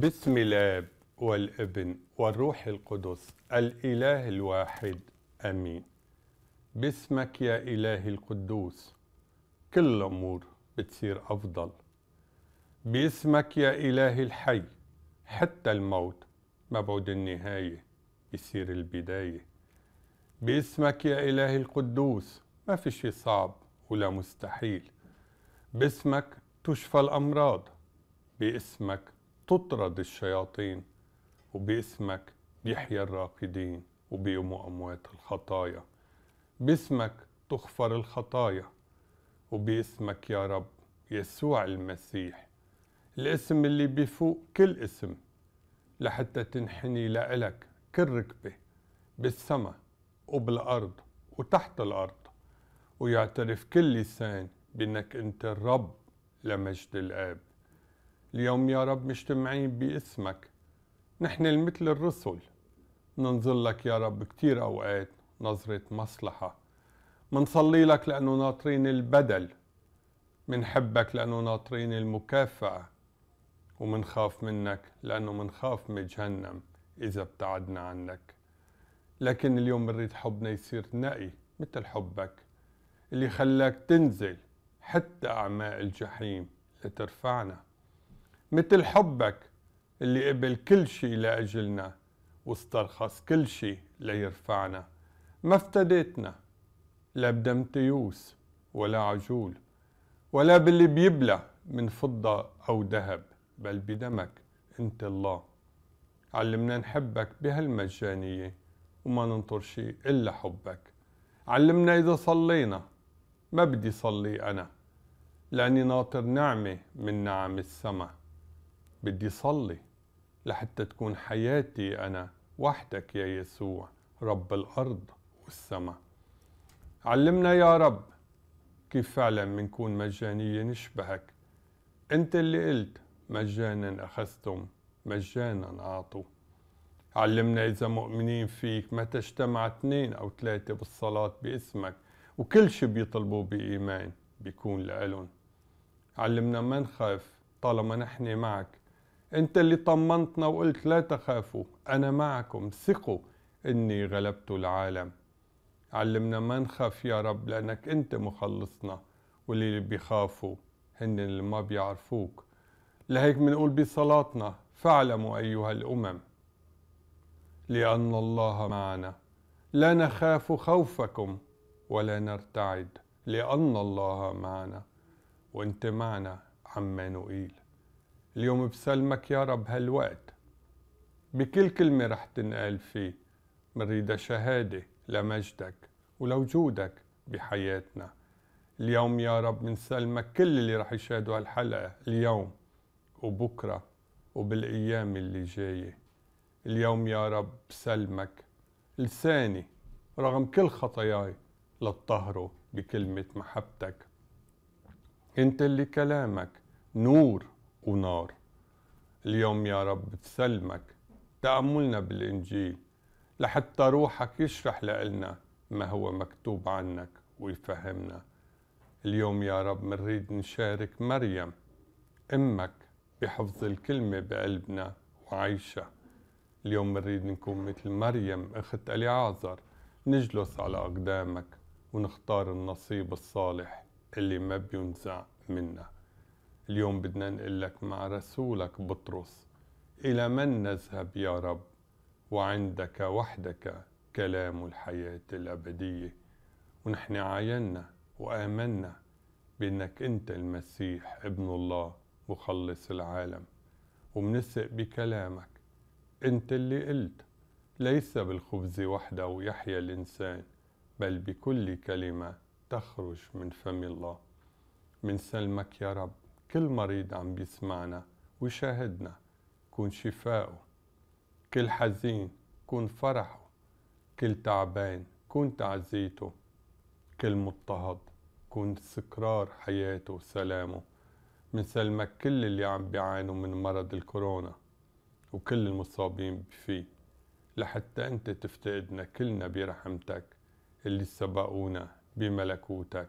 بسم الاب والابن والروح القدس الاله الواحد امين باسمك يا الهي القدوس كل الامور بتصير افضل باسمك يا الهي الحي حتى الموت بعد النهايه بيصير البدايه باسمك يا الهي القدوس ما في شي صعب ولا مستحيل باسمك تشفى الامراض باسمك تطرد الشياطين وباسمك يحيى الراقدين وبيموا أموات الخطايا باسمك تغفر الخطايا وباسمك يا رب يسوع المسيح الاسم اللي بيفوق كل اسم لحتى تنحني لإلك كل ركبة بالسماء وبالأرض وتحت الأرض ويعترف كل لسان بأنك أنت الرب لمجد الآب اليوم يا رب مجتمعين باسمك نحن المثل الرسل ننظر لك يا رب كتير أوقات نظرة مصلحة منصلي لك لأنه ناطرين البدل منحبك لأنه ناطرين المكافأة ومنخاف منك لأنه منخاف من جهنم إذا ابتعدنا عنك لكن اليوم بنريد حبنا يصير نقي مثل حبك اللي خلاك تنزل حتى أعماق الجحيم لترفعنا مثل حبك اللي قبل كل شي لأجلنا واسترخص كل شي ليرفعنا ما افتديتنا لا بدم تيوس ولا عجول ولا باللي بيبلى من فضة أو ذهب بل بدمك أنت الله علمنا نحبك بهالمجانية وما ننطر شي إلا حبك علمنا إذا صلينا ما بدي صلي أنا لأني ناطر نعمة من نعم السما بدي صلي لحتى تكون حياتي أنا وحدك يا يسوع رب الأرض والسماء علمنا يا رب كيف فعلا منكون مجانية نشبهك أنت اللي قلت مجانا أخذتم مجانا أعطوا علمنا إذا مؤمنين فيك متى اجتمع اثنين أو ثلاثة بالصلاة باسمك وكل شي بيطلبوا بإيمان بيكون لإلهم علمنا ما نخاف طالما نحن معك انت اللي طمنتنا وقلت لا تخافوا انا معكم ثقوا اني غلبت العالم علمنا ما نخاف يا رب لانك انت مخلصنا واللي بيخافوا هن اللي ما بيعرفوك لهيك بنقول بصلاتنا فاعلموا ايها الامم لان الله معنا لا نخاف خوفكم ولا نرتعد لان الله معنا وانت معنا عما نقيل اليوم بسلمك يا رب هالوقت بكل كلمة رح تنقال فيه منريدها شهادة لمجدك ولوجودك بحياتنا اليوم يا رب منسلمك كل اللي رح يشاهدوا هالحلقة اليوم وبكرة وبالأيام اللي جاية اليوم يا رب بسلمك لساني رغم كل خطاياي للطهره بكلمة محبتك انت اللي كلامك نور ونار اليوم يا رب بتسلمك تأملنا بالإنجيل لحتى روحك يشرح لنا ما هو مكتوب عنك ويفهمنا اليوم يا رب منريد نشارك مريم أمك بحفظ الكلمة بقلبنا وعيشة اليوم منريد نكون مثل مريم أخت أليعازر نجلس على أقدامك ونختار النصيب الصالح اللي ما بينزع منا اليوم بدنا نقول لك مع رسولك بطرس إلى من نذهب يا رب وعندك وحدك كلام الحياة الأبدية ونحن عاينا وآمنا بأنك أنت المسيح ابن الله مخلص العالم ومنثق بكلامك أنت اللي قلت ليس بالخبز وحده يحيا الإنسان بل بكل كلمة تخرج من فم الله من سلمك يا رب كل مريض عم بيسمعنا ويشاهدنا كون شفاؤه كل حزين كون فرحه كل تعبان كون تعزيته كل مضطهد كون استقرار حياته وسلامه منسلمك كل اللي عم بيعانوا من مرض الكورونا وكل المصابين فيه لحتى انت تفتقدنا كلنا برحمتك اللي سبقونا بملكوتك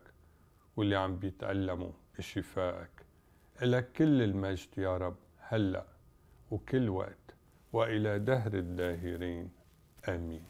واللي عم بيتألموا بشفائك لك كل المجد يا رب هلأ وكل وقت وإلى دهر الداهرين آمين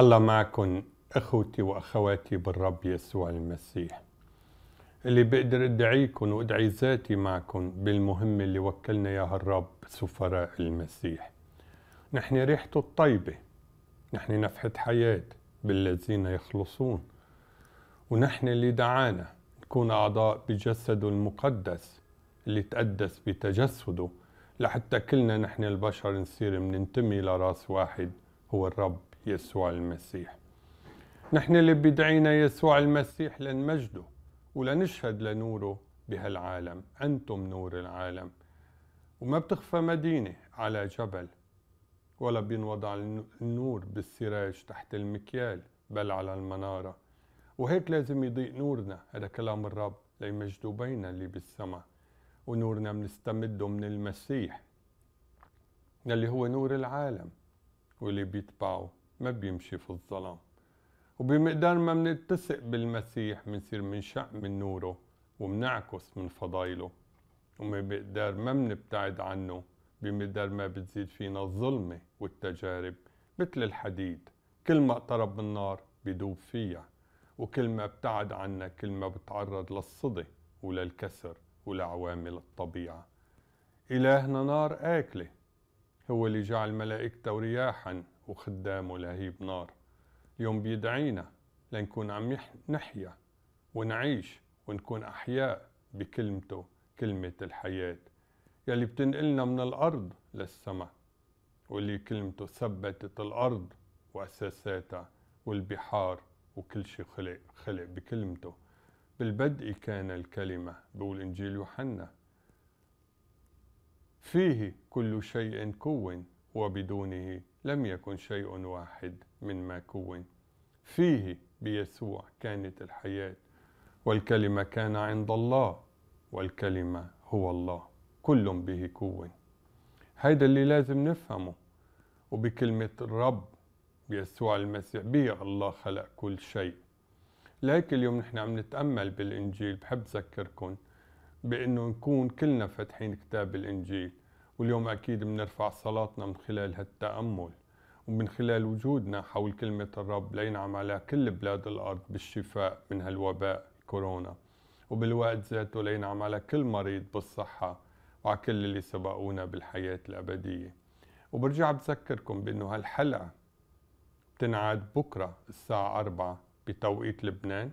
الله معكم اخوتي واخواتي بالرب يسوع المسيح اللي بقدر ادعيكم وادعي ذاتي معكم بالمهمة اللي وكلنا ياها الرب سفراء المسيح نحن ريحته الطيبة نحن نفحة حياة بالذين يخلصون ونحن اللي دعانا نكون أعضاء بجسده المقدس اللي تقدس بتجسده لحتى كلنا نحن البشر نصير مننتمي لراس واحد هو الرب يسوع المسيح نحن اللي بدعينا يسوع المسيح لنمجده ولنشهد لنوره بهالعالم أنتم نور العالم وما بتخفى مدينة على جبل ولا بينوضع النور بالسراج تحت المكيال بل على المنارة وهيك لازم يضيء نورنا هذا كلام الرب ليمجدوا بينا اللي بالسماء ونورنا بنستمده من المسيح اللي هو نور العالم واللي بيتبعه ما بيمشي في الظلام وبمقدار ما منتسق بالمسيح منصير منشع من نوره ومنعكس من فضايله وبمقدار ما منبتعد عنه بمقدار ما بتزيد فينا الظلمة والتجارب مثل الحديد كل ما اقترب من النار بدوب فيها وكل ما ابتعد عنها كل ما بتعرض للصدى وللكسر ولعوامل الطبيعة إلهنا نار آكلة هو اللي جعل ملائكته رياحا وخدام ولهيب نار اليوم بيدعينا لنكون عم نحيا ونعيش ونكون أحياء بكلمته كلمة الحياة يلي بتنقلنا من الأرض للسماء واللي كلمته ثبتت الأرض وأساساتها والبحار وكل شيء خلق خلق بكلمته بالبدء كان الكلمة بقول إنجيل يوحنا فيه كل شيء كون وبدونه لم يكن شيء واحد مما كون فيه بيسوع كانت الحياة والكلمة كان عند الله والكلمة هو الله كل به كون هيدا اللي لازم نفهمه وبكلمة الرب بيسوع المسيح به الله خلق كل شيء لكن اليوم نحن عم نتأمل بالإنجيل بحب ذكركم بأنه نكون كلنا فاتحين كتاب الإنجيل واليوم أكيد بنرفع صلاتنا من خلال هالتأمل ومن خلال وجودنا حول كلمة الرب لينعم على كل بلاد الأرض بالشفاء من هالوباء كورونا وبالوقت ذاته لينعم على كل مريض بالصحة وعلى كل اللي سبقونا بالحياة الأبدية وبرجع بذكركم بأنه هالحلقة بتنعاد بكرة الساعة 4 بتوقيت لبنان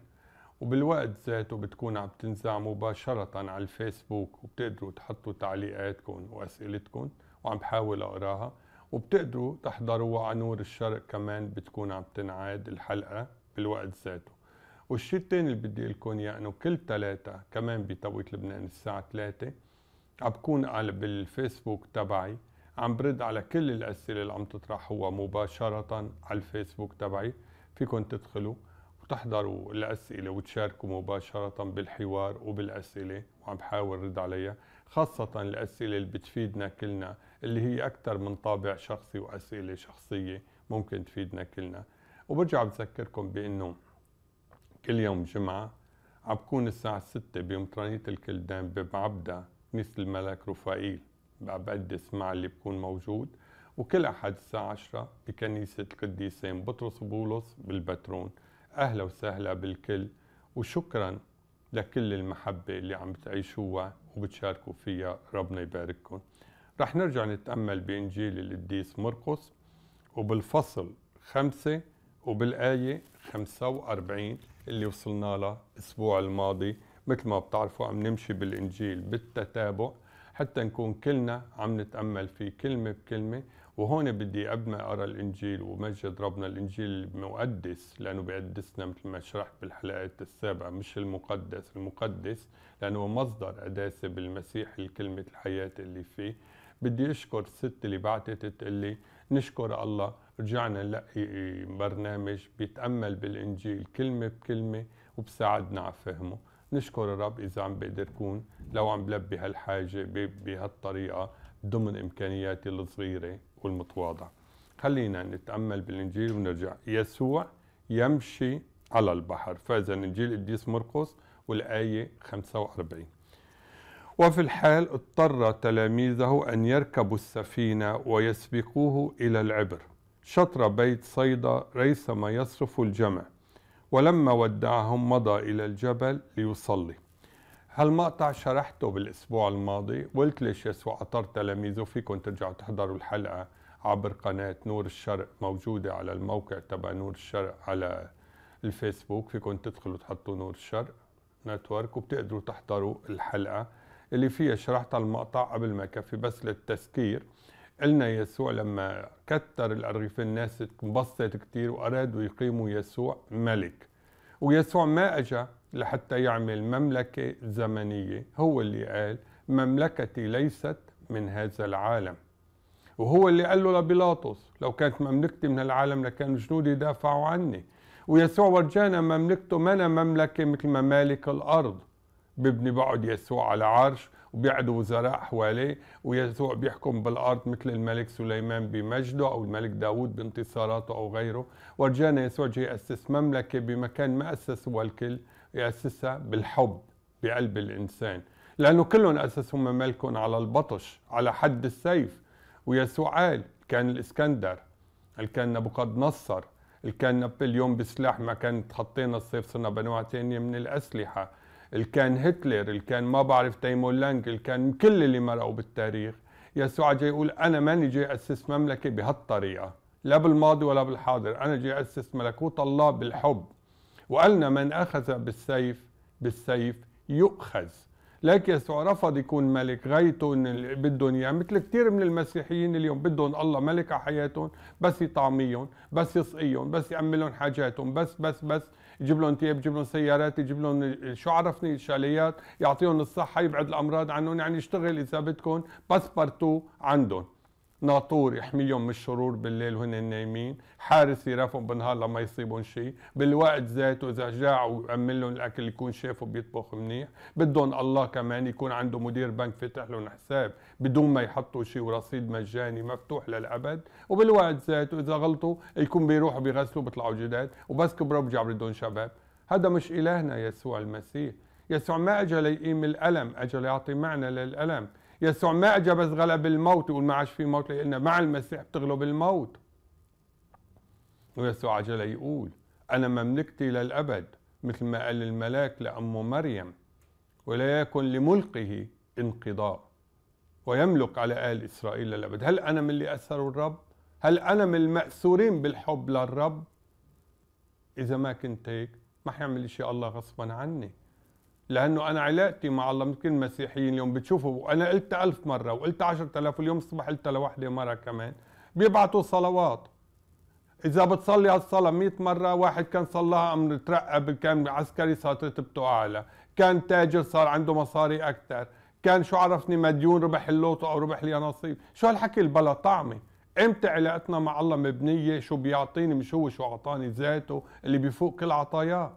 وبالوقت ذاته بتكون عم تنزع مباشرة على الفيسبوك وبتقدروا تحطوا تعليقاتكم وأسئلتكم وعم بحاول أقراها وبتقدروا تحضروها على نور الشرق كمان بتكون عم تنعاد الحلقة بالوقت ذاته والشيء الثاني اللي بدي لكم اياه انه كل ثلاثة كمان بتوقيت لبنان الساعة 3 عم بكون على بالفيسبوك تبعي عم برد على كل الأسئلة اللي عم تطرحوها مباشرة على الفيسبوك تبعي فيكم تدخلوا وتحضروا الأسئلة وتشاركوا مباشرة بالحوار وبالأسئلة وعم بحاول رد عليها خاصة الأسئلة اللي بتفيدنا كلنا اللي هي أكثر من طابع شخصي وأسئلة شخصية ممكن تفيدنا كلنا وبرجع بذكركم بأنه كل يوم جمعة عم بكون الساعة 6 بمطرانية الكلدان بمعبدة مثل الملك رفائيل بقدس مع اللي بكون موجود وكل أحد الساعة 10 بكنيسة القديسين بطرس وبولس بالبترون أهلا وسهلا بالكل وشكرا لكل المحبة اللي عم بتعيشوها وبتشاركوا فيها ربنا يبارككم رح نرجع نتأمل بإنجيل القديس مرقس وبالفصل خمسة وبالآية 45 اللي وصلنا لها الأسبوع الماضي مثل ما بتعرفوا عم نمشي بالإنجيل بالتتابع حتى نكون كلنا عم نتأمل فيه كلمة بكلمة وهون بدي قبل ما اقرا الانجيل ومجد ربنا الانجيل المقدس لانه بيقدسنا مثل ما شرحت بالحلقات السابعه مش المقدس، المقدس لانه مصدر قداسه بالمسيح الكلمه الحياه اللي فيه بدي اشكر الست اللي بعتت تقول لي نشكر الله رجعنا نلاقي برنامج بيتامل بالانجيل كلمه بكلمه وبساعدنا على فهمه نشكر الرب اذا عم بقدر كون لو عم بلبي هالحاجه بهالطريقه ضمن امكانياتي الصغيره والمتواضع خلينا نتأمل بالإنجيل ونرجع يسوع يمشي على البحر فإذا إنجيل قديس مرقس والآية 45 وفي الحال اضطر تلاميذه أن يركبوا السفينة ويسبقوه إلى العبر شطر بيت صيدا ريثما يصرف الجمع ولما ودعهم مضى إلى الجبل ليصلي هالمقطع شرحته بالاسبوع الماضي وقلت ليش يسوع اطر تلاميذه فيكم ترجعوا تحضروا الحلقه عبر قناه نور الشرق موجوده على الموقع تبع نور الشرق على الفيسبوك فيكم تدخلوا تحطوا نور الشرق نتورك وبتقدروا تحضروا الحلقه اللي فيها شرحت المقطع قبل ما كفي بس للتذكير قلنا يسوع لما كتر الأرغفة الناس انبسطت كثير وأرادوا يقيموا يسوع ملك ويسوع ما اجى لحتى يعمل مملكة زمنية هو اللي قال مملكتي ليست من هذا العالم وهو اللي قال له لبيلاطس لو كانت مملكتي من العالم لكان جنودي دافعوا عني ويسوع ورجانا مملكته منا مملكة مثل ممالك الأرض بيبني بقعد يسوع على عرش وبيعد وزراء حواليه ويسوع بيحكم بالأرض مثل الملك سليمان بمجده أو الملك داود بانتصاراته أو غيره ورجانا يسوع جاي يأسس مملكة بمكان ما أسسوها الكل يأسسها بالحب بقلب الإنسان لأنه كلهم أسسوا مملكهم على البطش على حد السيف ويسوع قال كان الإسكندر كان نبوقد نصر كان نابليون بسلاح ما كانت حطينا السيف صرنا بنوع تانية من الأسلحة اللي كان هتلر اللي كان ما بعرف تيمور لانك اللي كان كل اللي مرقوا بالتاريخ يسوع جاي يقول انا ماني جاي اسس مملكه بهالطريقه لا بالماضي ولا بالحاضر انا جاي اسس ملكوت الله بالحب وقالنا من اخذ بالسيف بالسيف يؤخذ لكن يسوع رفض يكون ملك غايته ان بدهم اياه مثل كثير من المسيحيين اليوم بدهم الله ملك على حياتهم بس يطعميهم بس يسقيهم بس لهم حاجاتهم بس بس بس يجيب لهم تياب يجيب لهم سيارات يجيب لهم شو عرفني الشاليات يعطيهم الصحه يبعد الامراض عنهم يعني يشتغل اذا بدكم باسبرتو عندهم ناطور يحميهم من الشرور بالليل وهن نايمين حارس يرافقهم بالنهار لما يصيبهم شيء بالوقت ذاته اذا جاع ويأمن لهم الاكل يكون شافه بيطبخ منيح بدهم الله كمان يكون عنده مدير بنك فتح لهم حساب بدون ما يحطوا شيء ورصيد مجاني مفتوح للابد وبالوقت ذاته اذا غلطوا يكون بيروحوا بيغسلوا بيطلعوا جداد وبس كبروا بيرجعوا بدهم شباب هذا مش الهنا يسوع المسيح يسوع ما اجى ليقيم الالم اجى ليعطي معنى للالم يسوع ما اجى بس غلب الموت يقول ما عادش في موت لان مع المسيح بتغلب الموت ويسوع عجل يقول انا مملكتي للابد مثل ما قال الملاك لام مريم ولا يكن لملقه انقضاء ويملك على ال اسرائيل للابد هل انا من اللي اسروا الرب هل انا من الماسورين بالحب للرب اذا ما كنت هيك ما حيعمل شيء الله غصبا عني لانه انا علاقتي مع الله مثل المسيحيين اليوم بتشوفوا وانا قلت ألف مره وقلت 10000 واليوم الصبح قلتها لوحده مره كمان بيبعتوا صلوات اذا بتصلي هالصلاه 100 مره واحد كان صلاها امر ترقب كان عسكري صارت رتبته اعلى كان تاجر صار عنده مصاري اكثر كان شو عرفني مديون ربح اللوتو او ربح اليانصيب شو هالحكي البلا طعمه امتى علاقتنا مع الله مبنيه شو بيعطيني مش هو شو اعطاني ذاته اللي بيفوق كل عطاياه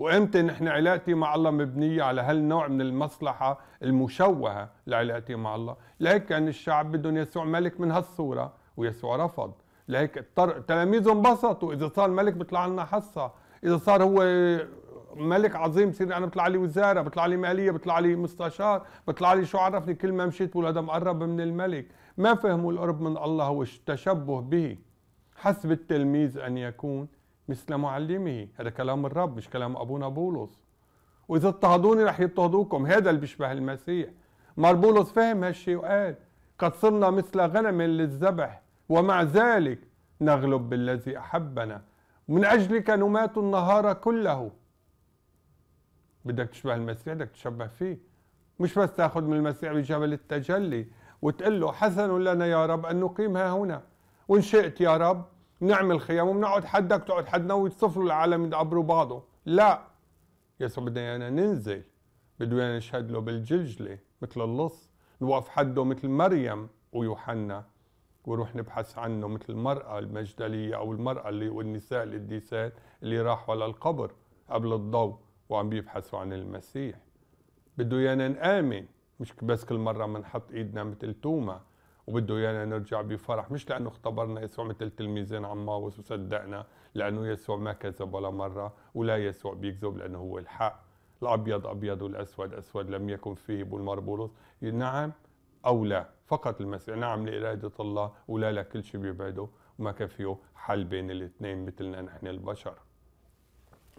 وامتى نحن علاقتي مع الله مبنيه على هالنوع من المصلحه المشوهه لعلاقتي مع الله، لهيك كان الشعب بدهم يسوع ملك من هالصوره ويسوع رفض، لهيك اضطر تلاميذه انبسطوا اذا صار ملك بيطلع لنا حصه، اذا صار هو ملك عظيم بصير انا بطلع لي وزاره، بطلع لي ماليه، بطلع لي مستشار، بطلع لي شو عرفني كل ما مشيت بقول هذا مقرب من الملك، ما فهموا القرب من الله هو التشبه به حسب التلميذ ان يكون مثل معلمه هذا كلام الرب مش كلام أبونا بولس وإذا اضطهدوني رح يضطهدوكم هذا اللي بيشبه المسيح مار بولس فهم هالشيء وقال قد صرنا مثل غنم للذبح ومع ذلك نغلب بالذي أحبنا من أجلك نمات النهار كله بدك تشبه المسيح بدك تشبه فيه مش بس تاخذ من المسيح بجبل التجلي وتقول له حسن لنا يا رب أن نقيم ها هنا وإن شئت يا رب بنعمل خيام وبنقعد حدك تقعد حدنا ويتصفلوا العالم يدعبروا بعضه لا يسوع بدنا ايانا ننزل بده ايانا نشهد له بالجلجله مثل اللص نوقف حده مثل مريم ويوحنا وروح نبحث عنه مثل المرأة المجدلية أو المرأة اللي والنساء القديسات اللي راحوا للقبر قبل الضوء وعم بيبحثوا عن المسيح بده ايانا نآمن مش بس كل مرة بنحط إيدنا مثل توما وبده ايانا نرجع بفرح مش لانه اختبرنا يسوع مثل تلميذين عماوس وصدقنا لانه يسوع ما كذب ولا مره ولا يسوع بيكذب لانه هو الحق الابيض ابيض والاسود اسود لم يكن فيه بالمر بولس نعم او لا فقط المسيح نعم لاراده الله ولا لكل شيء بيبعده وما كان فيه حل بين الاثنين مثلنا نحن البشر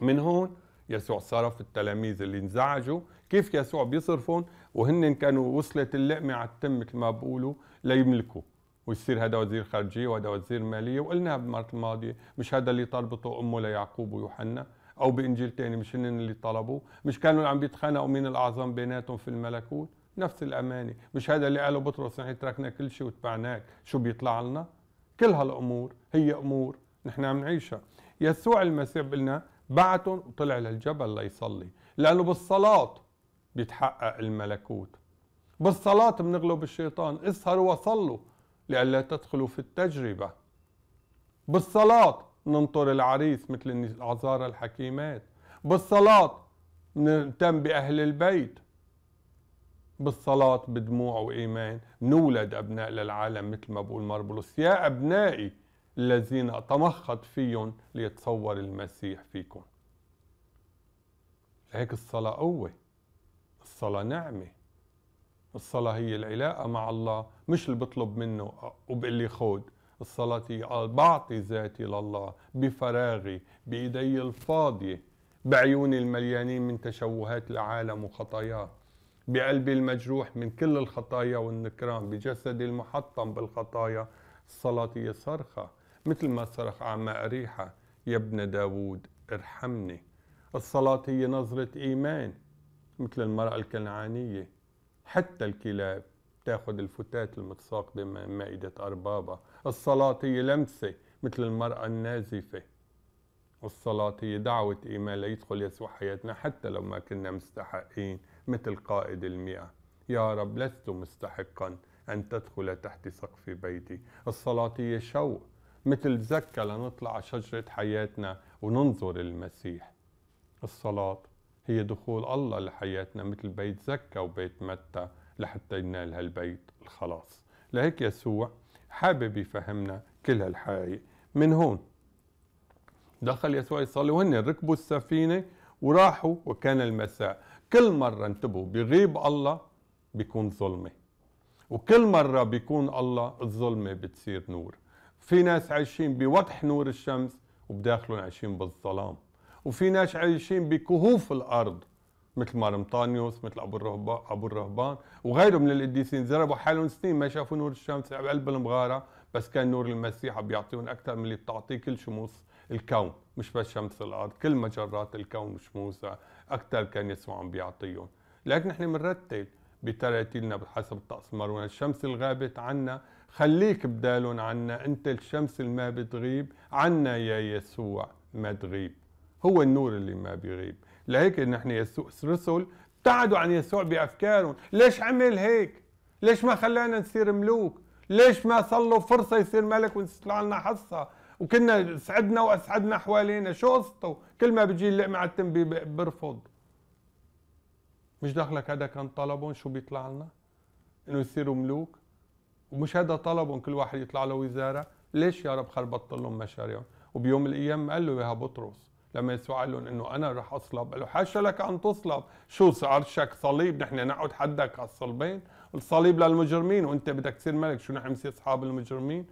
من هون يسوع صرف التلاميذ اللي انزعجوا كيف يسوع بيصرفهم وهن كانوا وصلت اللقمة على التم مثل ما بقولوا ليملكوا ويصير هذا وزير خارجية وهذا وزير مالية وقلناها بالمرة الماضية مش هذا اللي طلبته أمه ليعقوب ويوحنا أو بإنجيل تاني مش هن اللي طلبوه مش كانوا عم بيتخانقوا مين الأعظم بيناتهم في الملكوت نفس الأمانة مش هذا اللي قاله بطرس نحن تركنا كل شيء وتبعناك شو بيطلع لنا كل هالأمور هي أمور نحن عم نعيشها يسوع المسيح قلنا بعتهم وطلع للجبل ليصلي لأنه بالصلاة بيتحقق الملكوت بالصلاة بنغلب الشيطان اسهروا وصلوا لئلا تدخلوا في التجربة بالصلاة ننطر العريس مثل العذارى الحكيمات بالصلاة نهتم بأهل البيت بالصلاة بدموع وإيمان نولد أبناء للعالم مثل ما بقول مربولوس يا أبنائي الذين تمخض فيهم ليتصور المسيح فيكم لهيك الصلاة قوة الصلاة نعمة الصلاة هي العلاقة مع الله مش اللي بطلب منه وبقول لي خود الصلاة هي بعطي ذاتي لله بفراغي بإيدي الفاضية بعيوني المليانين من تشوهات العالم وخطاياه بقلبي المجروح من كل الخطايا والنكران بجسدي المحطم بالخطايا الصلاة هي صرخة مثل ما صرخ عم أريحة يا ابن داوود ارحمني الصلاة هي نظرة إيمان مثل المرأة الكنعانية حتى الكلاب تاخذ الفتاة المتساق بمائدة أربابها الصلاة هي لمسة مثل المرأة النازفة الصلاة هي دعوة إيمان ليدخل يسوع حياتنا حتى لو ما كنا مستحقين مثل قائد المئة يا رب لست مستحقا أن تدخل تحت سقف بيتي الصلاة هي شوق مثل زكا لنطلع على شجرة حياتنا وننظر المسيح الصلاة هي دخول الله لحياتنا مثل بيت زكا وبيت متى لحتى ينال هالبيت الخلاص لهيك يسوع حابب يفهمنا كل هالحقيقة من هون دخل يسوع يصلي وهن ركبوا السفينة وراحوا وكان المساء كل مرة انتبهوا بيغيب الله بيكون ظلمة وكل مرة بيكون الله الظلمة بتصير نور في ناس عايشين بوضح نور الشمس وبداخلهم عايشين بالظلام وفي ناس عايشين بكهوف الارض مثل مرمطانيوس مثل ابو الرهبان ابو الرهبان وغيره من القديسين زربوا حالهم سنين ما شافوا نور الشمس بقلب المغاره بس كان نور المسيح عم بيعطيهم اكثر من اللي بتعطيه كل شموس الكون مش بس شمس الارض كل مجرات الكون وشموسها اكثر كان يسوع عم بيعطيهم لكن نحن بنرتل بتراتيلنا بحسب الطقس التقسيم الشمس اللي غابت عنا خليك بدالون عنا أنت الشمس اللي ما بتغيب عنا يا يسوع ما تغيب هو النور اللي ما بيغيب لهيك نحن يسوع رسل ابتعدوا عن يسوع بأفكارهم ليش عمل هيك ليش ما خلانا نصير ملوك ليش ما صار له فرصة يصير ملك ونطلع لنا حصة وكنا سعدنا واسعدنا حوالينا شو قصته كل ما بتجي اللقمة على التم برفض مش دخلك هذا كان طلبهم شو بيطلع لنا انه يصيروا ملوك ومش هذا طلبهم كل واحد يطلع له وزاره ليش يا رب خربطت لهم مشاريعهم وبيوم الايام قال له يا بطرس لما يسوع قال لهم انه انا رح اصلب قال له حاشا لك ان تصلب شو عرشك صليب نحن نقعد حدك على الصلبين الصليب للمجرمين وانت بدك تصير ملك شو نحن نصير اصحاب المجرمين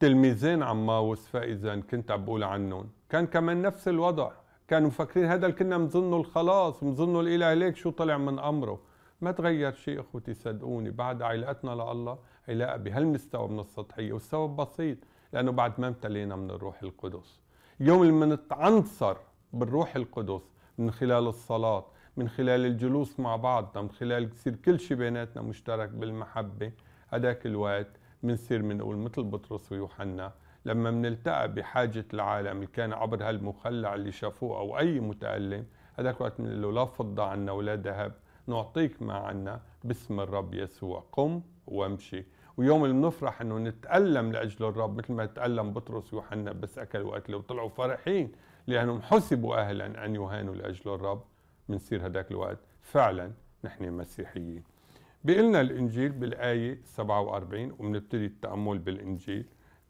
تلميذين عماوس اذا كنت عم بقول عنهم كان كمان نفس الوضع كانوا مفكرين هذا اللي كنا مظنه الخلاص مظنه الاله ليك شو طلع من امره ما تغير شيء اخوتي صدقوني بعد علاقتنا لله علاقة بهالمستوى من السطحية أيوة، والسبب بسيط لأنه بعد ما امتلينا من الروح القدس يوم اللي منتعنصر بالروح القدس من خلال الصلاة من خلال الجلوس مع بعضنا من خلال يصير كل شيء بيناتنا مشترك بالمحبة هداك الوقت بنصير بنقول مثل بطرس ويوحنا لما بنلتقى بحاجة العالم اللي كان عبر هالمخلع اللي شافوه أو أي متألم هذاك الوقت بنقول له لا فضة عنا ولا ذهب نعطيك ما عنا باسم الرب يسوع قم وامشي ويوم اللي بنفرح انه نتألم لاجل الرب مثل ما تألم بطرس ويوحنا بس اكلوا واكلوا وطلعوا فرحين لانهم حسبوا اهلا ان يهانوا لاجل الرب بنصير هذاك الوقت فعلا نحن مسيحيين بيقلنا الانجيل بالايه 47 وبنبتدي التامل بالانجيل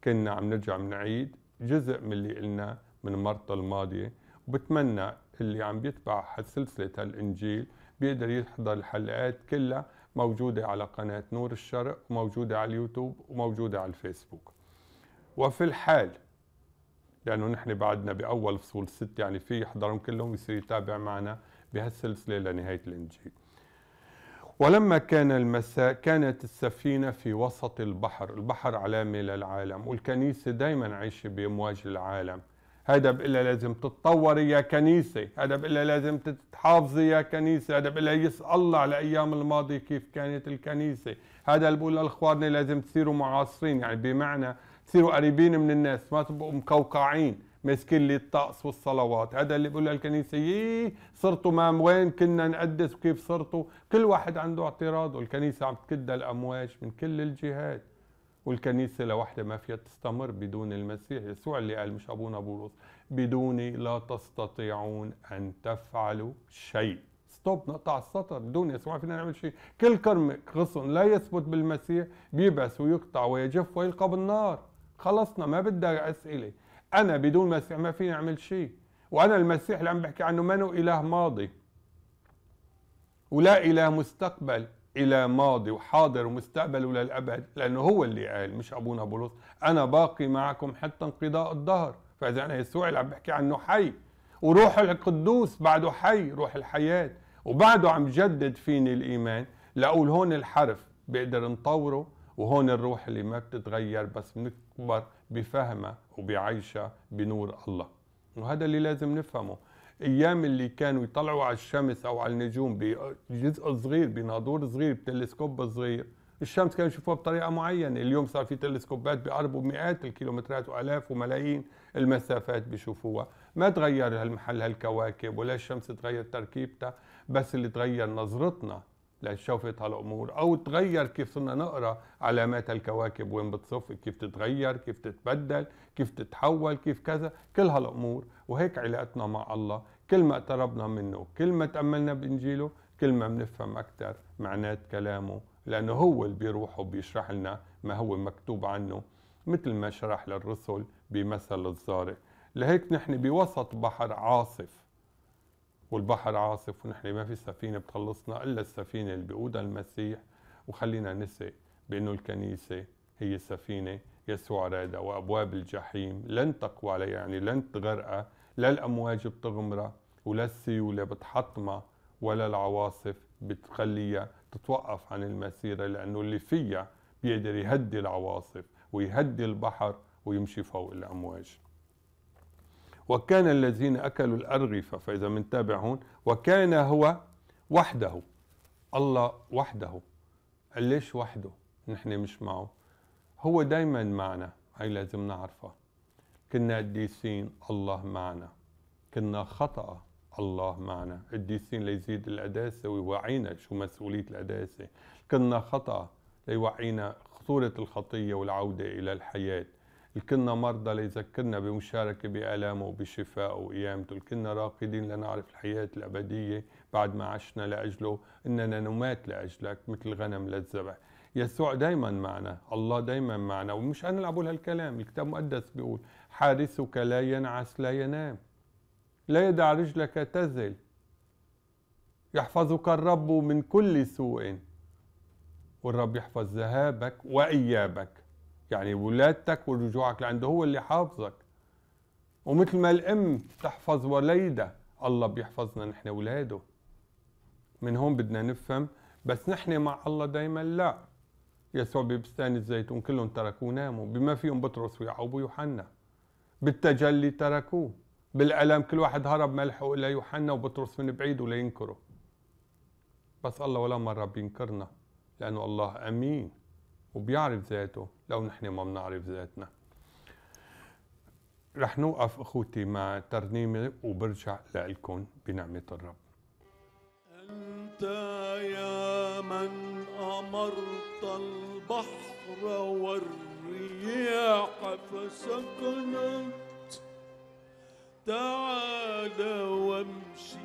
كنا عم نرجع بنعيد جزء من اللي قلنا من مرتا الماضيه وبتمنى اللي عم بيتبع سلسله هالانجيل بيقدر يحضر الحلقات كلها موجودة على قناة نور الشرق وموجودة على اليوتيوب وموجودة على الفيسبوك وفي الحال لأنه نحن بعدنا بأول فصول ست يعني في يحضرهم كلهم يصير يتابع معنا بهالسلسلة لنهاية الإنجيل ولما كان المساء كانت السفينة في وسط البحر البحر علامة للعالم والكنيسة دايما عايشة بأمواج العالم بقول لها لازم تتطوري يا كنيسة بقول لها لازم تتحافظي يا كنيسة بقول لها يسأل الله على أيام الماضي كيف كانت الكنيسة هذا اللي بقول لإخواننا لازم تصيروا معاصرين يعني بمعنى تصيروا قريبين من الناس ما تبقوا مكوكعين ماسكين لي الطقس والصلوات هذا اللي بقول للكنيسة ييه صرتوا ما وين كنا نقدس وكيف صرتوا كل واحد عنده اعتراضه الكنيسة عم تكد الأمواج من كل الجهات والكنيسة لوحدها ما فيها تستمر بدون المسيح يسوع اللي قال مش أبونا بولس بدوني لا تستطيعون أن تفعلوا شيء ستوب نقطع السطر بدون يسوع فينا نعمل شيء كل كرم غصن لا يثبت بالمسيح بيبعث ويقطع ويجف ويلقى بالنار خلصنا ما بدها أسئلة أنا بدون مسيح ما فيني أعمل شيء وأنا المسيح اللي عم بحكي عنه منو إله ماضي ولا إله مستقبل إلى ماضي وحاضر ومستقبل وللأبد لأنه هو اللي قال مش أبونا بولس أنا باقي معكم حتى انقضاء الدهر فإذا أنا يسوع اللي عم بحكي عنه حي وروح القدوس بعده حي روح الحياة وبعده عم جدد فيني الإيمان لأقول هون الحرف بقدر نطوره وهون الروح اللي ما بتتغير بس بنكبر بفهمها وبعيشها بنور الله وهذا اللي لازم نفهمه ايام اللي كانوا يطلعوا على الشمس او على النجوم بجزء صغير بنادور صغير بتلسكوب صغير الشمس كانوا يشوفوها بطريقه معينه اليوم صار في تلسكوبات بيقربوا مئات الكيلومترات والاف وملايين المسافات بيشوفوها ما تغير هالمحل هالكواكب ولا الشمس تغير تركيبتها بس اللي تغير نظرتنا لشوفت هالامور او تغير كيف صرنا نقرا علامات الكواكب وين بتصف كيف تتغير كيف تتبدل كيف تتحول كيف كذا كل هالامور وهيك علاقتنا مع الله كل ما اقتربنا منه كل ما تاملنا بانجيله كل ما بنفهم اكثر معنات كلامه لانه هو اللي بيروح وبيشرح لنا ما هو مكتوب عنه مثل ما شرح للرسل بمثل الزارع لهيك نحن بوسط بحر عاصف والبحر عاصف ونحن ما في سفينة بتخلصنا إلا السفينة اللي بيقودها المسيح وخلينا نسي بأنه الكنيسة هي السفينة يسوع رادها وأبواب الجحيم لن تقوى عليها يعني لن تغرقها لا الأمواج بتغمرها ولا السيولة بتحطمها ولا العواصف بتخليها تتوقف عن المسيرة لأنه اللي فيها بيقدر يهدي العواصف ويهدي البحر ويمشي فوق الأمواج وكان الذين أكلوا الأرغفة فإذا منتابع هون وكان هو وحده الله وحده ليش وحده نحن مش معه هو دايما معنا هاي لازم نعرفها كنا قديسين الله معنا كنا خطأ الله معنا قديسين ليزيد القداسة ويوعينا شو مسؤولية القداسة كنا خطأ ليوعينا خطورة الخطية والعودة إلى الحياة الكلنا مرضى ليذكرنا بمشاركة بآلامه وبشفائه وقيامته الكلنا راقدين لنعرف الحياة الأبدية بعد ما عشنا لأجله إننا نمات لأجلك مثل الغنم للذبح يسوع دايما معنا الله دايما معنا ومش أنا اللي أقول هالكلام الكتاب المقدس بيقول حارسك لا ينعس لا ينام لا يدع رجلك تزل يحفظك الرب من كل سوء والرب يحفظ ذهابك وإيابك يعني ولادتك ورجوعك لعنده هو اللي حافظك ومثل ما الام تحفظ وليدها الله بيحفظنا نحن ولاده من هون بدنا نفهم بس نحن مع الله دايما لا يسوع ببستان الزيتون كلهم تركوه ناموا بما فيهم بطرس ويعقوب ويوحنا بالتجلي تركوه بالألم كل واحد هرب ملحق إلى يوحنا وبطرس من بعيد ولينكره بس الله ولا مرة بينكرنا لأنه الله أمين وبيعرف ذاته لو نحن ما بنعرف ذاتنا رح نوقف اخوتي مع ترنيمه وبرجع لكم بنعمه الرب انت يا من امرت البحر والرياح فسكنت تعال وامشي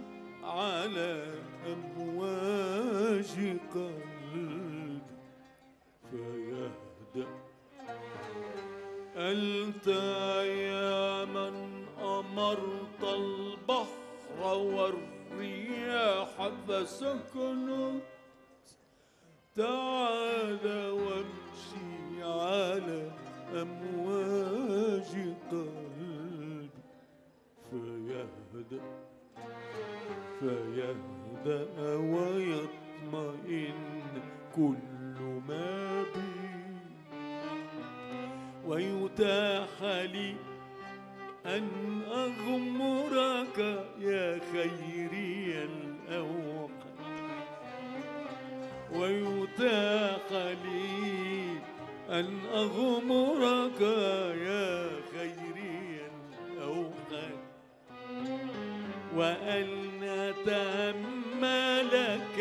على امواجك فيهدأ أنت يا من أمرت البحر والرياح فسكنت تعال وامشي على أمواج قلبي فيهدأ فيهدأ ويطمئن كل ما ويتاح لي أن أغمرك يا خيري الأوقات ويتاح لي أن أغمرك يا خيري الأوقات وأن أتأملك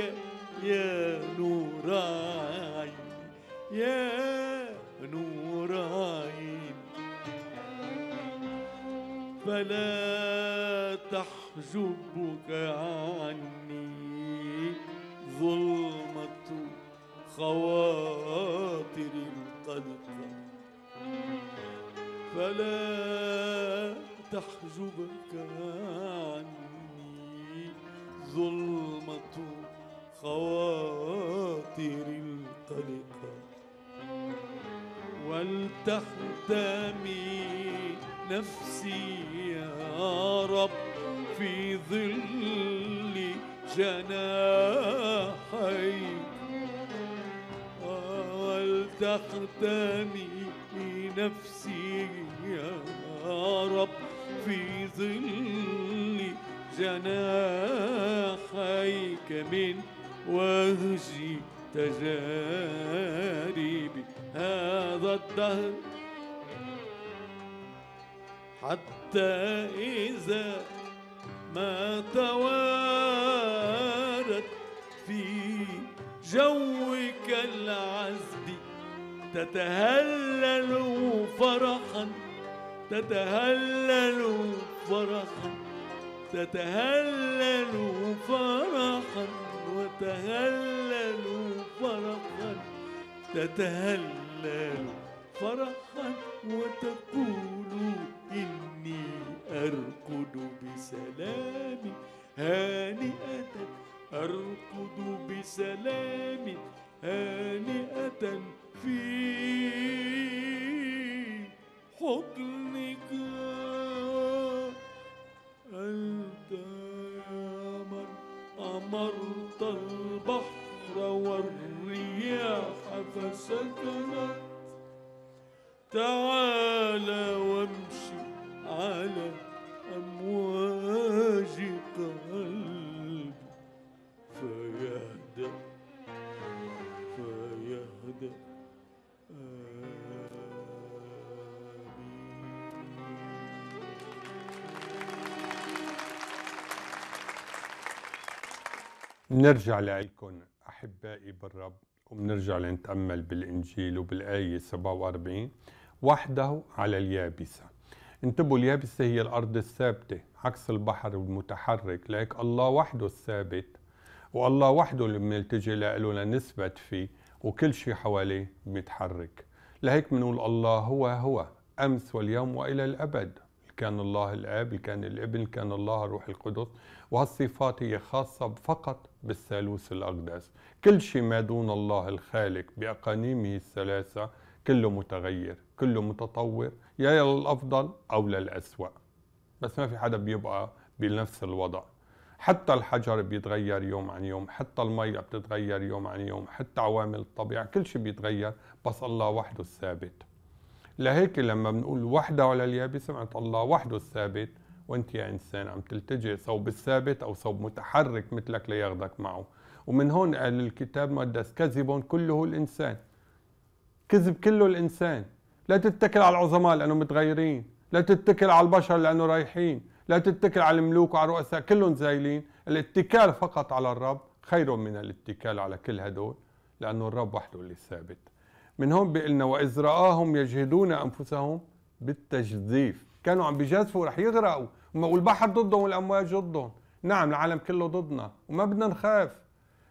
يا فلا تحجبك عني ظلمة خواطر القلق فلا تحجبك عني ظلمة خواطر القلق ولتحتمي نفسي رب في ظل جناحيك ولتختني نفسي يا رب في ظل جناحيك من وهج تجاربي هذا الدهر حتى إذا ما توارت في جوك العذب تتهلل فرحا تتهلل فرحا تتهلل فرحا وتهلل فرحا تتهلل فرحا وتقول إني أرقد بسلام هانئة أرقد بسلام هانئة في حضنك أنت يا من أمرت البحر والرياح فسكنت تعال وامشي على أمواج قلبي فيهدأ فيهدأ نرجع لكم أحبائي بالرب وبنرجع لنتأمل بالإنجيل وبالآية 47 وحده على اليابسة انتبهوا اليابسة هي الأرض الثابتة عكس البحر المتحرك لك الله وحده الثابت والله وحده اللي بنلتجي له لنثبت فيه وكل شيء حواليه بيتحرك لهيك بنقول الله هو هو أمس واليوم وإلى الأبد كان الله الآب كان الابن كان الله الروح القدس وهالصفات هي خاصة فقط بالثالوث الأقدس كل شيء ما دون الله الخالق بأقانيمه الثلاثة كله متغير كله متطور يا للأفضل أو للأسوأ بس ما في حدا بيبقى بنفس الوضع حتى الحجر بيتغير يوم عن يوم حتى المية بتتغير يوم عن يوم حتى عوامل الطبيعة كل شيء بيتغير بس الله وحده الثابت لهيك لما بنقول وحده على اليابسة سمعت الله وحده الثابت وانت يا انسان عم تلتجئ صوب الثابت او صوب متحرك مثلك لياخذك معه ومن هون قال الكتاب المقدس كذب كله الانسان كذب كله الانسان لا تتكل على العظماء لانه متغيرين لا تتكل على البشر لانه رايحين لا تتكل على الملوك وعلى الرؤساء كلهم زايلين الاتكال فقط على الرب خير من الاتكال على كل هدول لانه الرب وحده اللي ثابت من هون بيقول لنا واذ راهم يجهدون انفسهم بالتجذيف كانوا عم بيجذفوا رح يغرقوا والبحر ضدهم والامواج ضدهم نعم العالم كله ضدنا وما بدنا نخاف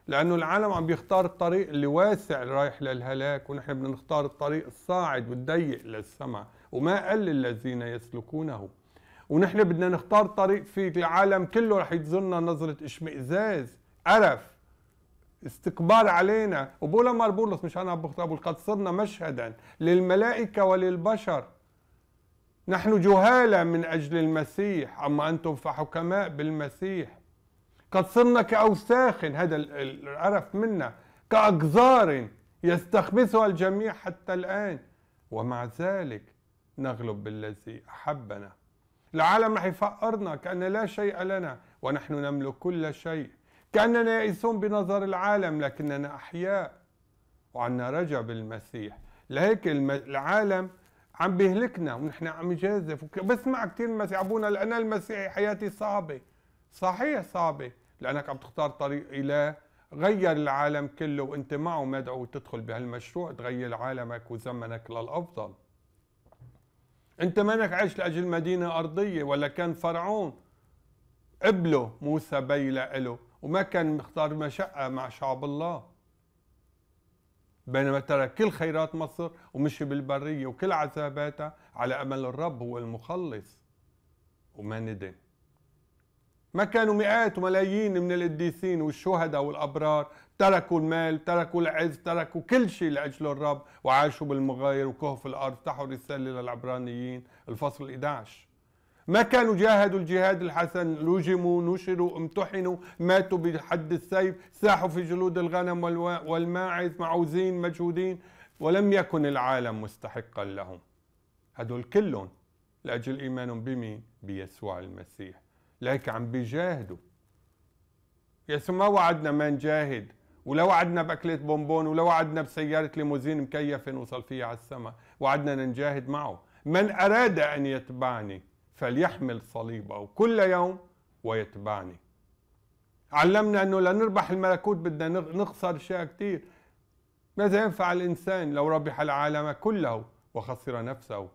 لانه العالم عم بيختار الطريق اللي واسع اللي رايح للهلاك ونحن بدنا نختار الطريق الصاعد والضيق للسماء وما قل الذين يسلكونه ونحن بدنا نختار طريق فيه العالم كله رح يتظلنا نظره اشمئزاز قرف استقبال علينا وبقول لما بولس مش انا بقول قد صرنا مشهدا للملائكه وللبشر نحن جهالة من اجل المسيح اما انتم فحكماء بالمسيح قد صرنا كاوساخ هذا العرف منا كاقذار يستخبثها الجميع حتى الان ومع ذلك نغلب بالذي احبنا العالم رح يفقرنا كان لا شيء لنا ونحن نملك كل شيء كأننا يئسون بنظر العالم لكننا أحياء وعنا رجع بالمسيح لهيك العالم عم بيهلكنا ونحن عم نجازف بسمع كثير المسيح ابونا لان المسيحي حياتي صعبه صحيح صعبه لانك عم تختار طريق اله غير العالم كله وانت معه مدعو تدخل بهالمشروع تغير عالمك وزمنك للافضل انت مانك عايش لاجل مدينه ارضيه ولا كان فرعون قبله موسى بي له وما كان مختار مشقة مع شعب الله بينما ترك كل خيرات مصر ومشي بالبرية وكل عذاباتها على أمل الرب هو المخلص وما ندم ما كانوا مئات وملايين من القديسين والشهداء والأبرار تركوا المال تركوا العز تركوا كل شيء لأجل الرب وعاشوا بالمغاير وكهف الأرض تحوا رسالة للعبرانيين الفصل 11 ما كانوا جاهدوا الجهاد الحسن لجموا نشروا امتحنوا ماتوا بحد السيف ساحوا في جلود الغنم والماعز معوزين مجهودين ولم يكن العالم مستحقا لهم هدول كلهم لأجل إيمانهم بمين؟ بيسوع المسيح لهيك عم بيجاهدوا يسوع ما وعدنا ما نجاهد ولا وعدنا بأكلة بونبون ولا وعدنا بسيارة ليموزين مكيفة نوصل فيها على السماء وعدنا نجاهد معه من أراد أن يتبعني فليحمل صليبه كل يوم ويتبعني علمنا انه لنربح الملكوت بدنا نخسر اشياء كثير ماذا ينفع الانسان لو ربح العالم كله وخسر نفسه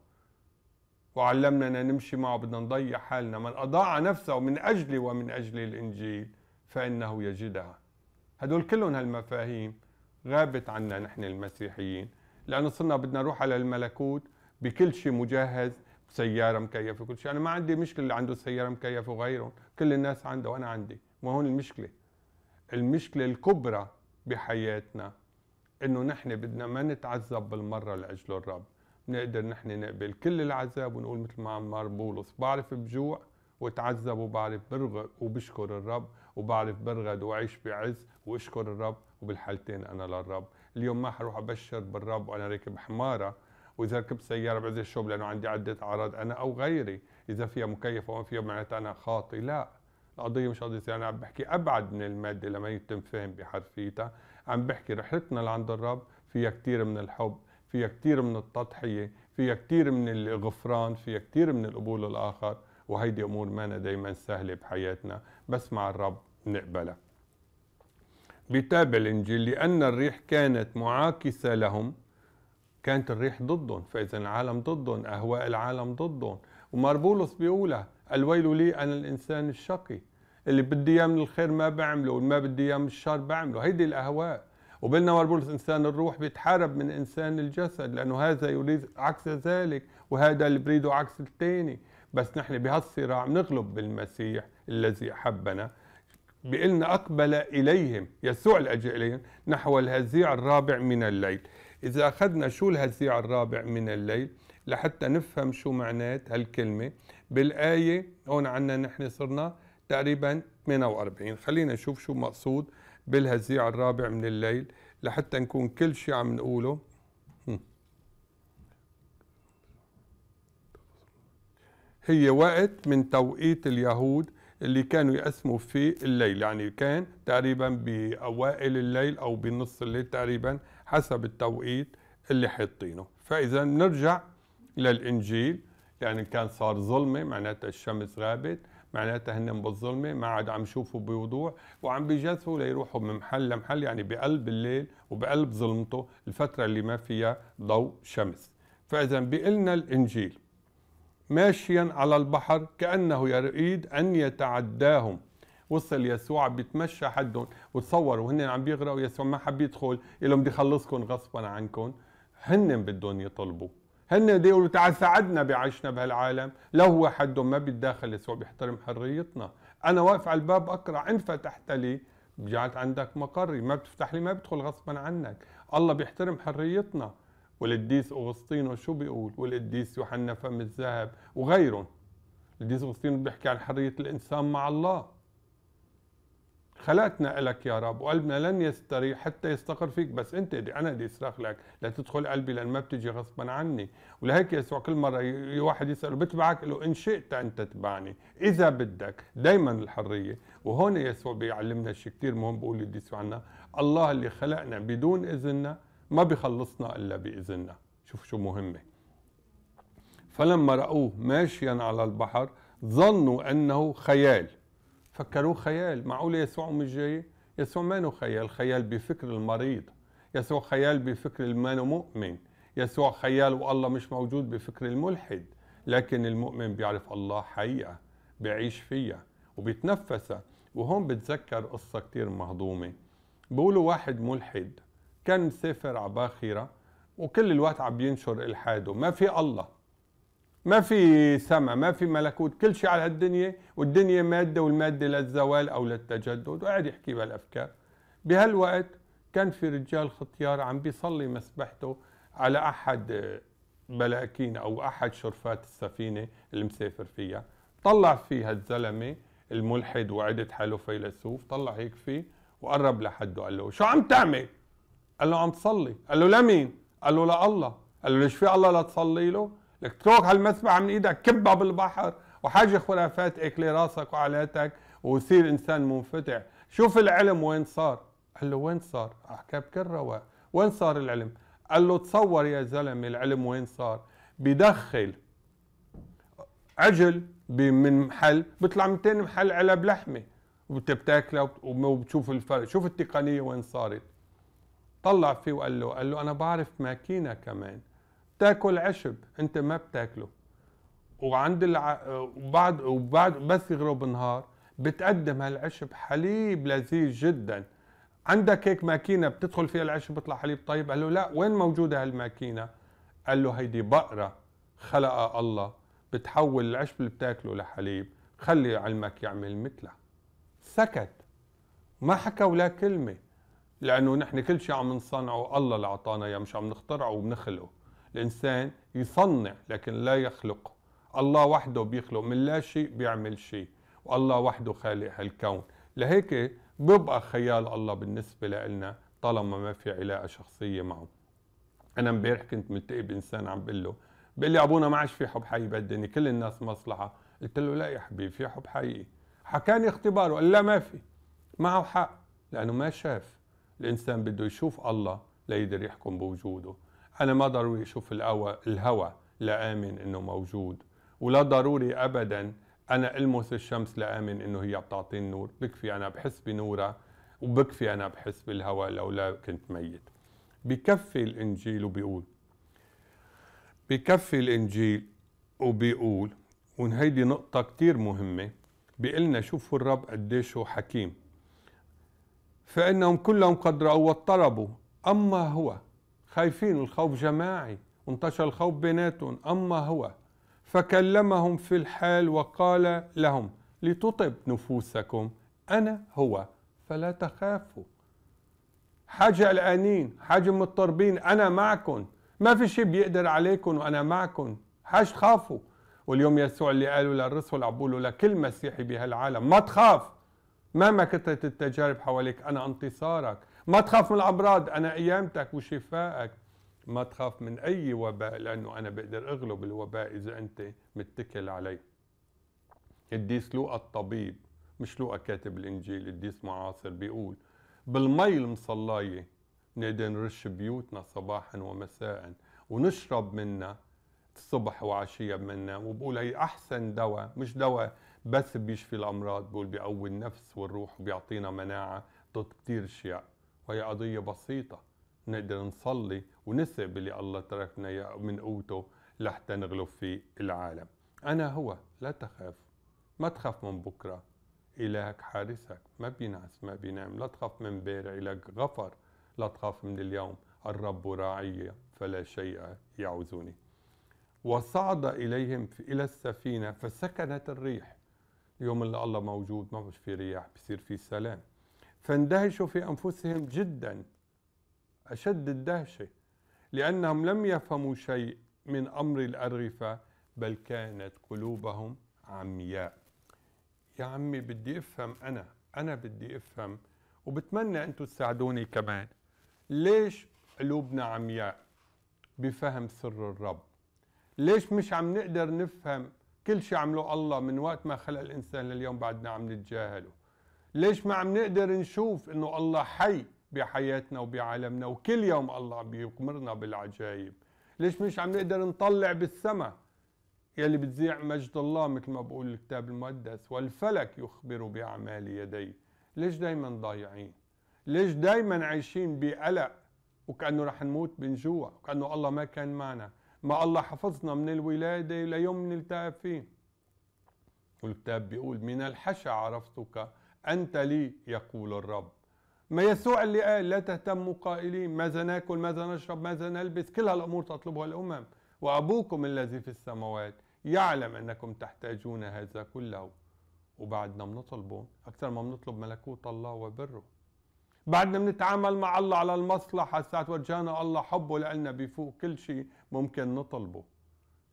وعلمنا ان نمشي معه بدنا نضيع حالنا من اضاع نفسه من اجلي ومن اجل الانجيل فانه يجدها هدول كلهم هالمفاهيم غابت عنا نحن المسيحيين لانه صرنا بدنا نروح على الملكوت بكل شيء مجهز سياره مكيفه كل شيء انا ما عندي مشكله اللي عنده سياره مكيفه وغيره كل الناس عنده وانا عندي ما هون المشكله المشكله الكبرى بحياتنا انه نحن بدنا ما نتعذب بالمره لاجل الرب نقدر نحن نقبل كل العذاب ونقول مثل ما عمار بولس بعرف بجوع وتعذب وبعرف برغد وبشكر الرب وبعرف برغد وعيش بعز واشكر الرب وبالحالتين انا للرب اليوم ما حروح ابشر بالرب وانا راكب حماره واذا ركبت سياره بعد الشوب لانه عندي عده اعراض انا او غيري اذا فيها مكيف او ما فيها معناتها انا خاطي لا القضيه مش قضيه انا عم بحكي ابعد من الماده لما يتم فهم بحرفيتها عم بحكي رحلتنا لعند الرب فيها كثير من الحب فيها كثير من التضحيه فيها كثير من الغفران فيها كثير من القبول الاخر وهيدي امور مانا دائما سهله بحياتنا بس مع الرب نقبلها بيتابع الانجيل لان الريح كانت معاكسه لهم كانت الريح ضدهم فإذا العالم ضدهم أهواء العالم ضدهم وماربولوس بيقولها الويل لي أنا الإنسان الشقي اللي بدي إياه من الخير ما بعمله واللي ما بدي إياه من الشر بعمله هيدي الأهواء وبينما ماربولوس إنسان الروح بيتحارب من إنسان الجسد لأنه هذا يريد عكس ذلك وهذا اللي بريده عكس الثاني بس نحن بهالصراع بنغلب بالمسيح الذي أحبنا بأن أقبل إليهم يسوع الأجل إليهم نحو الهزيع الرابع من الليل إذا أخذنا شو الهزيع الرابع من الليل لحتى نفهم شو معنات هالكلمة بالآية هون عنا نحن صرنا تقريبا 48 خلينا نشوف شو مقصود بالهزيع الرابع من الليل لحتى نكون كل شيء عم نقوله هي وقت من توقيت اليهود اللي كانوا يقسموا فيه الليل يعني كان تقريبا بأوائل الليل أو بنص الليل تقريبا حسب التوقيت اللي حاطينه فاذا بنرجع للانجيل لان يعني كان صار ظلمه معناتها الشمس غابت معناتها هن بالظلمه ما عاد عم يشوفوا بوضوح وعم بيجثوا ليروحوا من محل لمحل يعني بقلب الليل وبقلب ظلمته الفتره اللي ما فيها ضوء شمس فاذا بيقلنا الانجيل ماشيا على البحر كانه يريد ان يتعداهم وصل يسوع بيتمشى حدهم وتصوروا هن عم بيغرقوا يسوع ما حب يدخل لهم بدي خلصكم غصبا عنكم هن بدهم يطلبوا هن بده يقولوا تعال ساعدنا بعيشنا بهالعالم لو هو حدهم ما بيتداخل يسوع بيحترم حريتنا انا واقف على الباب اقرع ان فتحت لي جعلت عندك مقري ما بتفتح لي ما بدخل غصبا عنك الله بيحترم حريتنا والقديس اغسطينو شو بيقول والقديس يوحنا فم الذهب وغيرهم القديس اغسطينو بيحكي عن حريه الانسان مع الله خلقتنا لك يا رب وقلبنا لن يستريح حتى يستقر فيك بس انت دي انا بدي اصرخ لك لا تدخل قلبي لان ما بتجي غصبا عني ولهيك يسوع كل مره واحد يساله بتبعك له ان شئت ان تتبعني اذا بدك دائما الحريه وهون يسوع بيعلمنا شيء كثير مهم بقول يديس عنا الله اللي خلقنا بدون اذننا ما بيخلصنا الا باذننا شوف شو مهمه فلما راوه ماشيا على البحر ظنوا انه خيال فكروه خيال معقول يسوع مش جاي يسوع ما خيال خيال بفكر المريض يسوع خيال بفكر المانو مؤمن يسوع خيال والله مش موجود بفكر الملحد لكن المؤمن بيعرف الله حقيقة بيعيش فيها وبيتنفسها وهون بتذكر قصة كتير مهضومة بقولوا واحد ملحد كان مسافر عباخرة وكل الوقت عم ينشر إلحاده ما في الله ما في سمع ما في ملكوت كل شيء على هالدنيا والدنيا مادة والمادة للزوال أو للتجدد وقاعد يحكي بهالأفكار بهالوقت كان في رجال ختيار عم بيصلي مسبحته على أحد بلاكين أو أحد شرفات السفينة اللي مسافر فيها طلع فيها الزلمة الملحد وعدت حاله فيلسوف طلع هيك فيه وقرب لحده قال له شو عم تعمل؟ قال له عم تصلي قال له لمين؟ قال له لله قال له ليش في الله لا تصلي له؟ لك تروح هالمسبعة من ايدك كبها بالبحر وحاجة خرافات اكلي راسك وعلاتك وصير انسان منفتح شوف العلم وين صار قال له وين صار احكي بكل رواق وين صار العلم قال له تصور يا زلمة العلم وين صار بدخل عجل من محل بيطلع 200 محل علب لحمه وبتاكله وبتشوف الفرق شوف التقنيه وين صارت طلع فيه وقال له قال له انا بعرف ماكينه كمان تاكل عشب انت ما بتاكله وعند الع... وبعد وبعد بس يغرب النهار بتقدم هالعشب حليب لذيذ جدا عندك هيك ماكينه بتدخل فيها العشب بيطلع حليب طيب قال له لا وين موجوده هالماكينه قال له هيدي بقره خلقها الله بتحول العشب اللي بتاكله لحليب خلي علمك يعمل مثلها سكت ما حكى ولا كلمه لانه نحن كل شيء عم نصنعه الله اللي اعطانا اياه مش عم نخترعه وبنخلقه الإنسان يصنع لكن لا يخلق الله وحده بيخلق من لا شيء بيعمل شيء والله وحده خالق هالكون لهيك بيبقى خيال الله بالنسبة لنا طالما ما في علاقة شخصية معه أنا امبارح كنت ملتقي بإنسان عم بقول له بقول لي أبونا ما عادش في حب حقيقي بدني كل الناس مصلحة قلت له لا يا حبيبي في حب حقيقي حكاني اختباره قال لا ما في معه حق لأنه ما شاف الإنسان بده يشوف الله ليقدر يحكم بوجوده أنا ما ضروري أشوف الهواء الهوى لآمن إنه موجود ولا ضروري أبدا أنا ألمس الشمس لآمن إنه هي بتعطيني نور بكفي أنا بحس بنورها وبكفي أنا بحس بالهواء لو لا كنت ميت بكفي الإنجيل وبيقول بكفي الإنجيل وبيقول وهيدي نقطة كتير مهمة بيقلنا شوفوا الرب قديش هو حكيم فإنهم كلهم قد رأوا واضطربوا أما هو خايفين الخوف جماعي وانتشر الخوف بيناتهم أما هو فكلمهم في الحال وقال لهم لتطب نفوسكم أنا هو فلا تخافوا حاجة قلقانين حاجة مضطربين أنا معكم ما في شيء بيقدر عليكم وأنا معكم حاج تخافوا واليوم يسوع اللي قالوا للرسل عبوله لكل مسيحي بهالعالم ما تخاف مهما كثرت التجارب حواليك أنا انتصارك ما تخاف من الأمراض أنا أيامتك وشفائك ما تخاف من أي وباء لأنه أنا بقدر أغلب الوباء إذا أنت متكل علي قديس لوقا الطبيب مش لوقا كاتب الإنجيل قديس معاصر بيقول بالمي المصلاية نقدر نرش بيوتنا صباحا ومساء ونشرب منها الصبح وعشية منا وبقول هي أحسن دواء مش دواء بس بيشفي الأمراض بقول بيقوي النفس والروح وبيعطينا مناعة ضد كتير أشياء هي قضية بسيطة نقدر نصلي ونسعى باللي الله تركنا من قوته لحتى نغلب في العالم أنا هو لا تخاف ما تخاف من بكرة إلهك حارسك ما بينعس ما بينام لا تخاف من بارع إلهك غفر لا تخاف من اليوم الرب راعي فلا شيء يعوزني وصعد إليهم إلى السفينة فسكنت الريح يوم اللي الله موجود ما فيش في رياح بصير في سلام فاندهشوا في أنفسهم جدا أشد الدهشة لأنهم لم يفهموا شيء من أمر الأرغفة بل كانت قلوبهم عمياء يا عمي بدي أفهم أنا أنا بدي أفهم وبتمنى أنتم تساعدوني كمان ليش قلوبنا عمياء بفهم سر الرب ليش مش عم نقدر نفهم كل شيء عمله الله من وقت ما خلق الإنسان لليوم بعدنا عم نتجاهله ليش ما عم نقدر نشوف انه الله حي بحياتنا وبعالمنا وكل يوم الله عم بيقمرنا بالعجايب ليش مش عم نقدر نطلع بالسماء يلي بتذيع مجد الله مثل ما بقول الكتاب المقدس والفلك يخبر بأعمال يديه ليش دايما ضايعين ليش دايما عايشين بقلق وكأنه رح نموت من جوع وكأنه الله ما كان معنا ما الله حفظنا من الولادة ليوم نلتقى فيه والكتاب بيقول من الحشا عرفتك أنت لي يقول الرب ما يسوع اللي قال لا تهتموا قائلين ماذا ناكل ماذا نشرب ماذا نلبس كل هالأمور تطلبها الأمم وأبوكم الذي في السماوات يعلم أنكم تحتاجون هذا كله وبعدنا بنطلبه أكثر ما بنطلب ملكوت الله وبره بعدنا بنتعامل مع الله على المصلحة ساعة ورجانا الله حبه لأننا بيفوق كل شيء ممكن نطلبه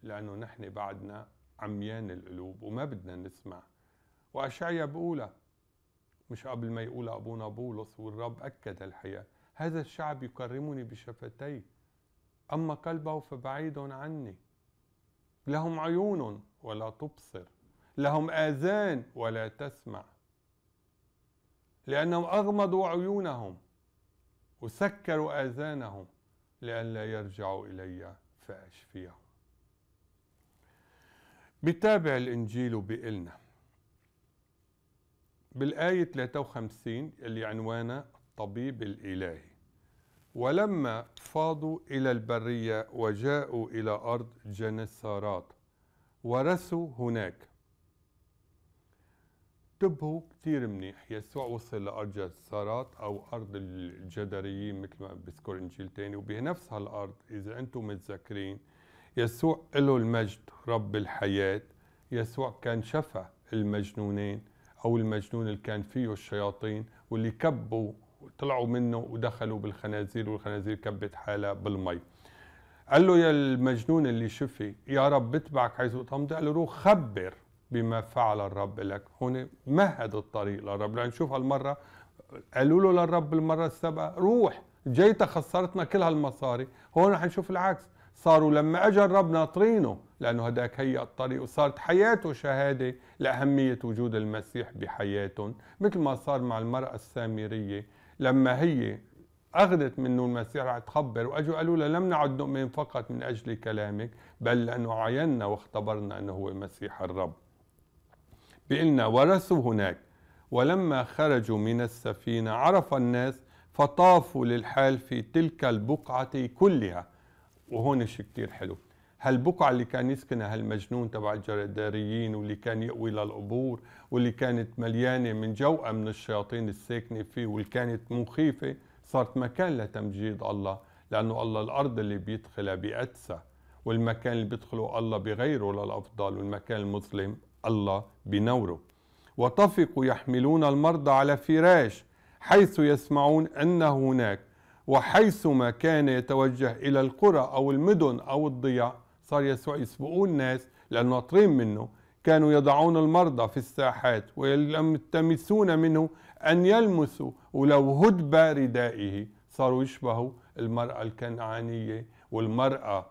لأنه نحن بعدنا عميان القلوب وما بدنا نسمع وأشعيا بقولها مش قبل ما يقول أبونا بولس والرب أكد الحقيقة هذا الشعب يكرمني بشفتي أما قلبه فبعيد عني لهم عيون ولا تبصر لهم آذان ولا تسمع لأنهم أغمضوا عيونهم وسكروا آذانهم لئلا يرجعوا إلي فأشفيهم بتابع الإنجيل وبيقلنا بالآية 53 اللي عنوانها الطبيب الإلهي ولما فاضوا إلى البرية وجاءوا إلى أرض جنسارات ورثوا هناك انتبهوا كثير منيح يسوع وصل لأرض جنسارات أو أرض الجدريين مثل ما بذكر إنجيل تاني وبنفس هالأرض إذا أنتم متذكرين يسوع له المجد رب الحياة يسوع كان شفى المجنونين او المجنون اللي كان فيه الشياطين واللي كبوا طلعوا منه ودخلوا بالخنازير والخنازير كبت حالها بالمي قال له يا المجنون اللي شفي يا رب بتبعك حيث تمضي قال له روح خبر بما فعل الرب لك هون مهد الطريق للرب رح نشوف هالمرة قالوا له للرب المرة السابقة روح جيت خسرتنا كل هالمصاري هون رح نشوف العكس صاروا لما اجى الرب ناطرينه لانه هداك هي الطريق وصارت حياته شهاده لاهميه وجود المسيح بحياتهم مثل ما صار مع المراه السامريه لما هي اخذت منه المسيح رح تخبر واجوا قالوا لها لم نعد نؤمن فقط من اجل كلامك بل لانه عينا واختبرنا انه هو مسيح الرب بقلنا ورثوا هناك ولما خرجوا من السفينه عرف الناس فطافوا للحال في تلك البقعه كلها وهون شيء كثير حلو هالبقعة اللي كان يسكنها هالمجنون تبع الجراداريين واللي كان يقوي للقبور واللي كانت مليانة من جوقة من الشياطين الساكنة فيه واللي كانت مخيفة صارت مكان لتمجيد الله لأنه الله الأرض اللي بيدخلها بأدسى والمكان اللي بيدخله الله بغيره للأفضل والمكان المظلم الله بنوره وطفقوا يحملون المرضى على فراش حيث يسمعون أن هناك وحيثما كان يتوجه إلى القرى أو المدن أو الضياع صار يسوع يسبقوه الناس لأنه ناطرين منه كانوا يضعون المرضى في الساحات ويلتمسون منه أن يلمسوا ولو هدب ردائه صاروا يشبهوا المرأة الكنعانية والمرأة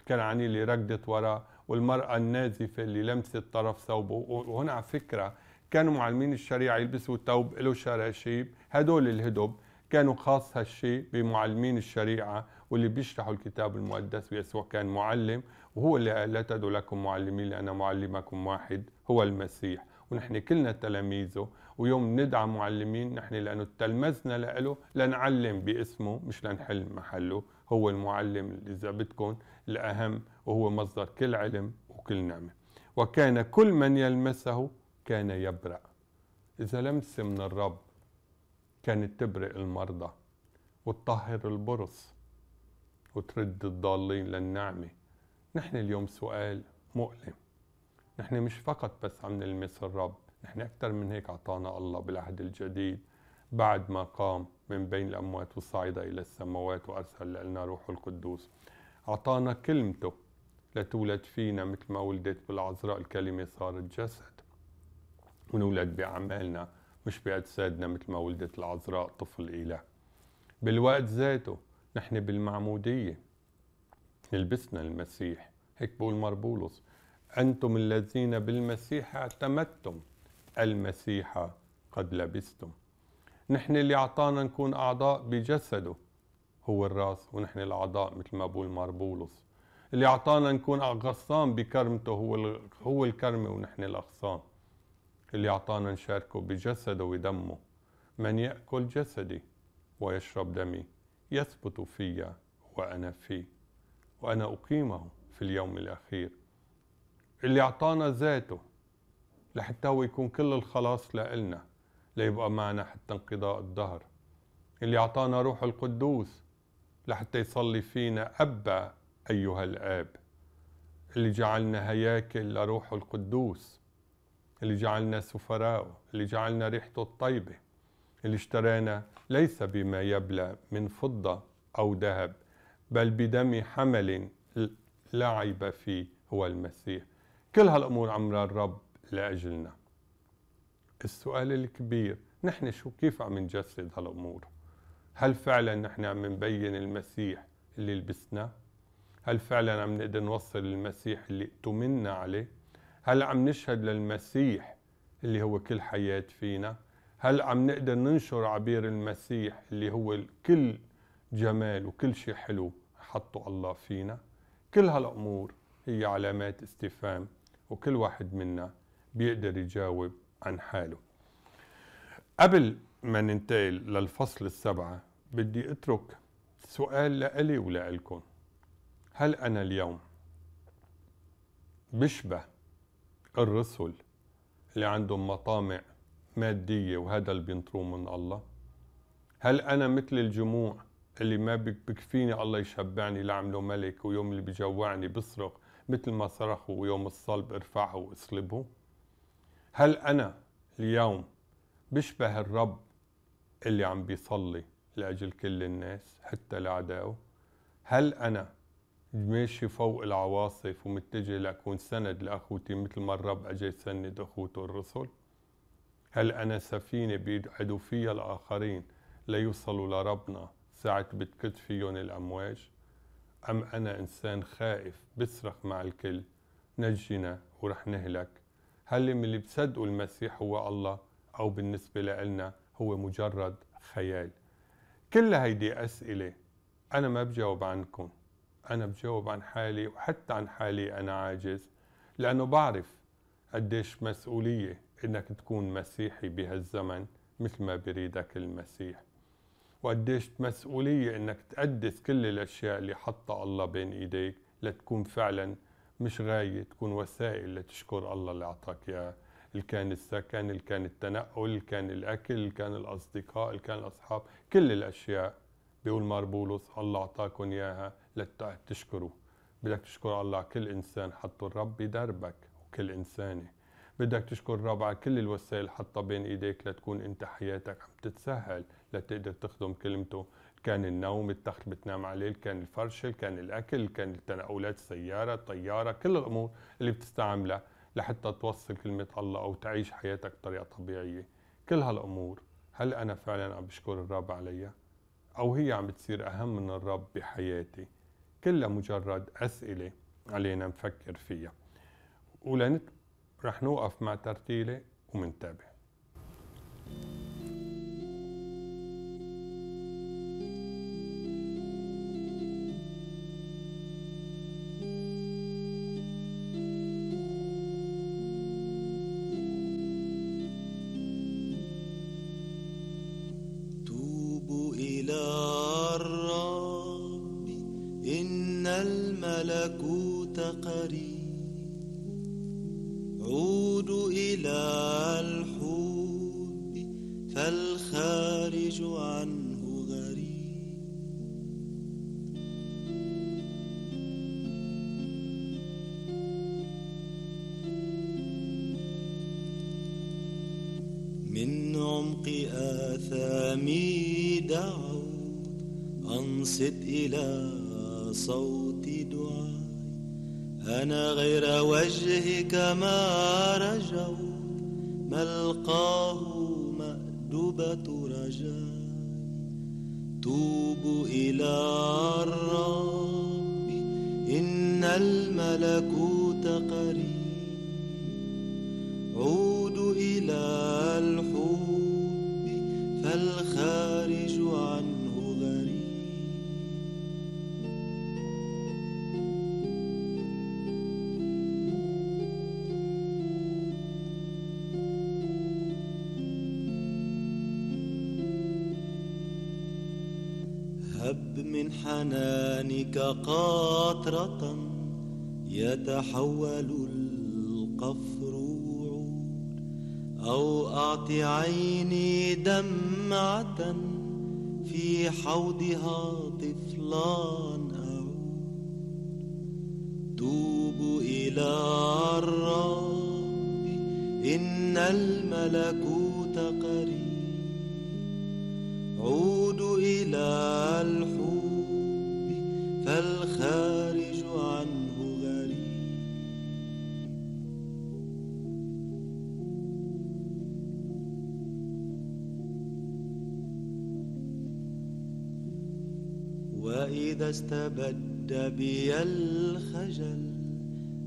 الكنعانية اللي ركضت وراه والمرأة النازفة اللي لمست طرف ثوبه وهنا على فكرة كانوا معلمين الشريعة يلبسوا ثوب له شراشيب هدول الهدب كانوا خاص هالشيء بمعلمين الشريعة واللي بيشرحوا الكتاب المقدس ويسوع كان معلم وهو اللي قال لا تدعوا لكم معلمين لأن معلمكم واحد هو المسيح ونحن كلنا تلاميذه ويوم ندعم معلمين نحن لأنه تلمذنا لإله لنعلم باسمه مش لنحل محله هو المعلم إذا بدكم الأهم وهو مصدر كل علم وكل نعمة وكان كل من يلمسه كان يبرأ إذا لمسة من الرب كانت تبرئ المرضى وتطهر البرص وترد الضالين للنعمة نحن اليوم سؤال مؤلم نحن مش فقط بس عم نلمس الرب نحن أكثر من هيك أعطانا الله بالعهد الجديد بعد ما قام من بين الأموات وصعد إلى السماوات وأرسل لنا روحه القدوس أعطانا كلمته لتولد فينا مثل ما ولدت بالعذراء الكلمة صارت جسد ونولد بأعمالنا مش بأجسادنا مثل ما ولدت العذراء طفل إله بالوقت ذاته نحن بالمعمودية نلبسنا المسيح هيك بقول مار أنتم الذين بالمسيح اعتمدتم المسيح قد لبستم نحن اللي أعطانا نكون أعضاء بجسده هو الراس ونحن الأعضاء مثل ما بقول مار اللي أعطانا نكون أغصان بكرمته هو هو الكرمة ونحن الأغصان اللي أعطانا نشاركه بجسده ودمه من يأكل جسدي ويشرب دمي يثبت في وأنا فيه وأنا أقيمه في اليوم الأخير اللي أعطانا ذاته لحتى هو يكون كل الخلاص لإلنا ليبقى معنا حتى انقضاء الدهر اللي أعطانا روح القدوس لحتى يصلي فينا أبا أيها الآب اللي جعلنا هياكل لروح القدوس اللي جعلنا سفراء اللي جعلنا ريحته الطيبة اللي اشترانا ليس بما يبلى من فضة أو ذهب بل بدم حمل لا عيب فيه هو المسيح كل هالأمور عمرها الرب لأجلنا السؤال الكبير نحن شو كيف عم نجسد هالأمور هل فعلا نحن عم نبين المسيح اللي لبسناه هل فعلا عم نقدر نوصل المسيح اللي تمنا عليه هل عم نشهد للمسيح اللي هو كل حياة فينا هل عم نقدر ننشر عبير المسيح اللي هو كل جمال وكل شيء حلو حطه الله فينا كل هالأمور هي علامات استفهام وكل واحد منا بيقدر يجاوب عن حاله قبل ما ننتقل للفصل السبعة بدي أترك سؤال لألي ولألكم هل أنا اليوم بشبه الرسل اللي عندهم مطامع مادية وهذا اللي بينطروه من الله هل أنا مثل الجموع اللي ما بكفيني الله يشبعني لعمله ملك ويوم اللي بجوعني بصرخ مثل ما صرخوا ويوم الصلب ارفعه واسلبه هل أنا اليوم بشبه الرب اللي عم بيصلي لأجل كل الناس حتى لأعدائه هل أنا ماشي فوق العواصف ومتجه لأكون سند لأخوتي مثل ما الرب أجى يسند أخوته الرسل هل أنا سفينة بيدعدوا فيها الآخرين ليوصلوا لربنا ساعة بتكت فيهم الأمواج أم أنا إنسان خائف بصرخ مع الكل نجينا ورح نهلك هل من اللي بصدقوا المسيح هو الله أو بالنسبة لنا هو مجرد خيال كل هيدي أسئلة أنا ما بجاوب عنكم أنا بجاوب عن حالي وحتى عن حالي أنا عاجز لأنه بعرف قديش مسؤولية إنك تكون مسيحي بهالزمن مثل ما بريدك المسيح وقديش مسؤولية إنك تقدس كل الأشياء اللي حطها الله بين إيديك لتكون فعلا مش غاية تكون وسائل لتشكر الله اللي أعطاك إياها اللي كان السكن اللي كان التنقل اللي كان الأكل اللي كان الأصدقاء اللي كان الأصحاب كل الأشياء بيقول مار بولس الله أعطاكم إياها لتشكروا بدك تشكر الله على كل إنسان حطه الرب بدربك وكل إنسانة بدك تشكر الرب على كل الوسائل حطها بين إيديك لتكون أنت حياتك عم تتسهل لتقدر تخدم كلمته كان النوم التخت بتنام عليه كان الفرش كان الأكل كان التنقلات السيارة الطيارة كل الأمور اللي بتستعملها لحتى توصل كلمة الله أو تعيش حياتك بطريقة طبيعية كل هالأمور هل أنا فعلا عم بشكر الرب عليها؟ أو هي عم بتصير أهم من الرب بحياتي كلها مجرد أسئلة علينا نفكر فيها ولنت رح نوقف مع ترتيلة you هب من حنانك قاطرة يتحول القفر وعود أو أعطي عيني دمعة في حوضها طفلان أعود توب إلى الرب إن الملكوت قريب عود إلى الحب فالخارج عنه غريب وإذا استبد بي الخجل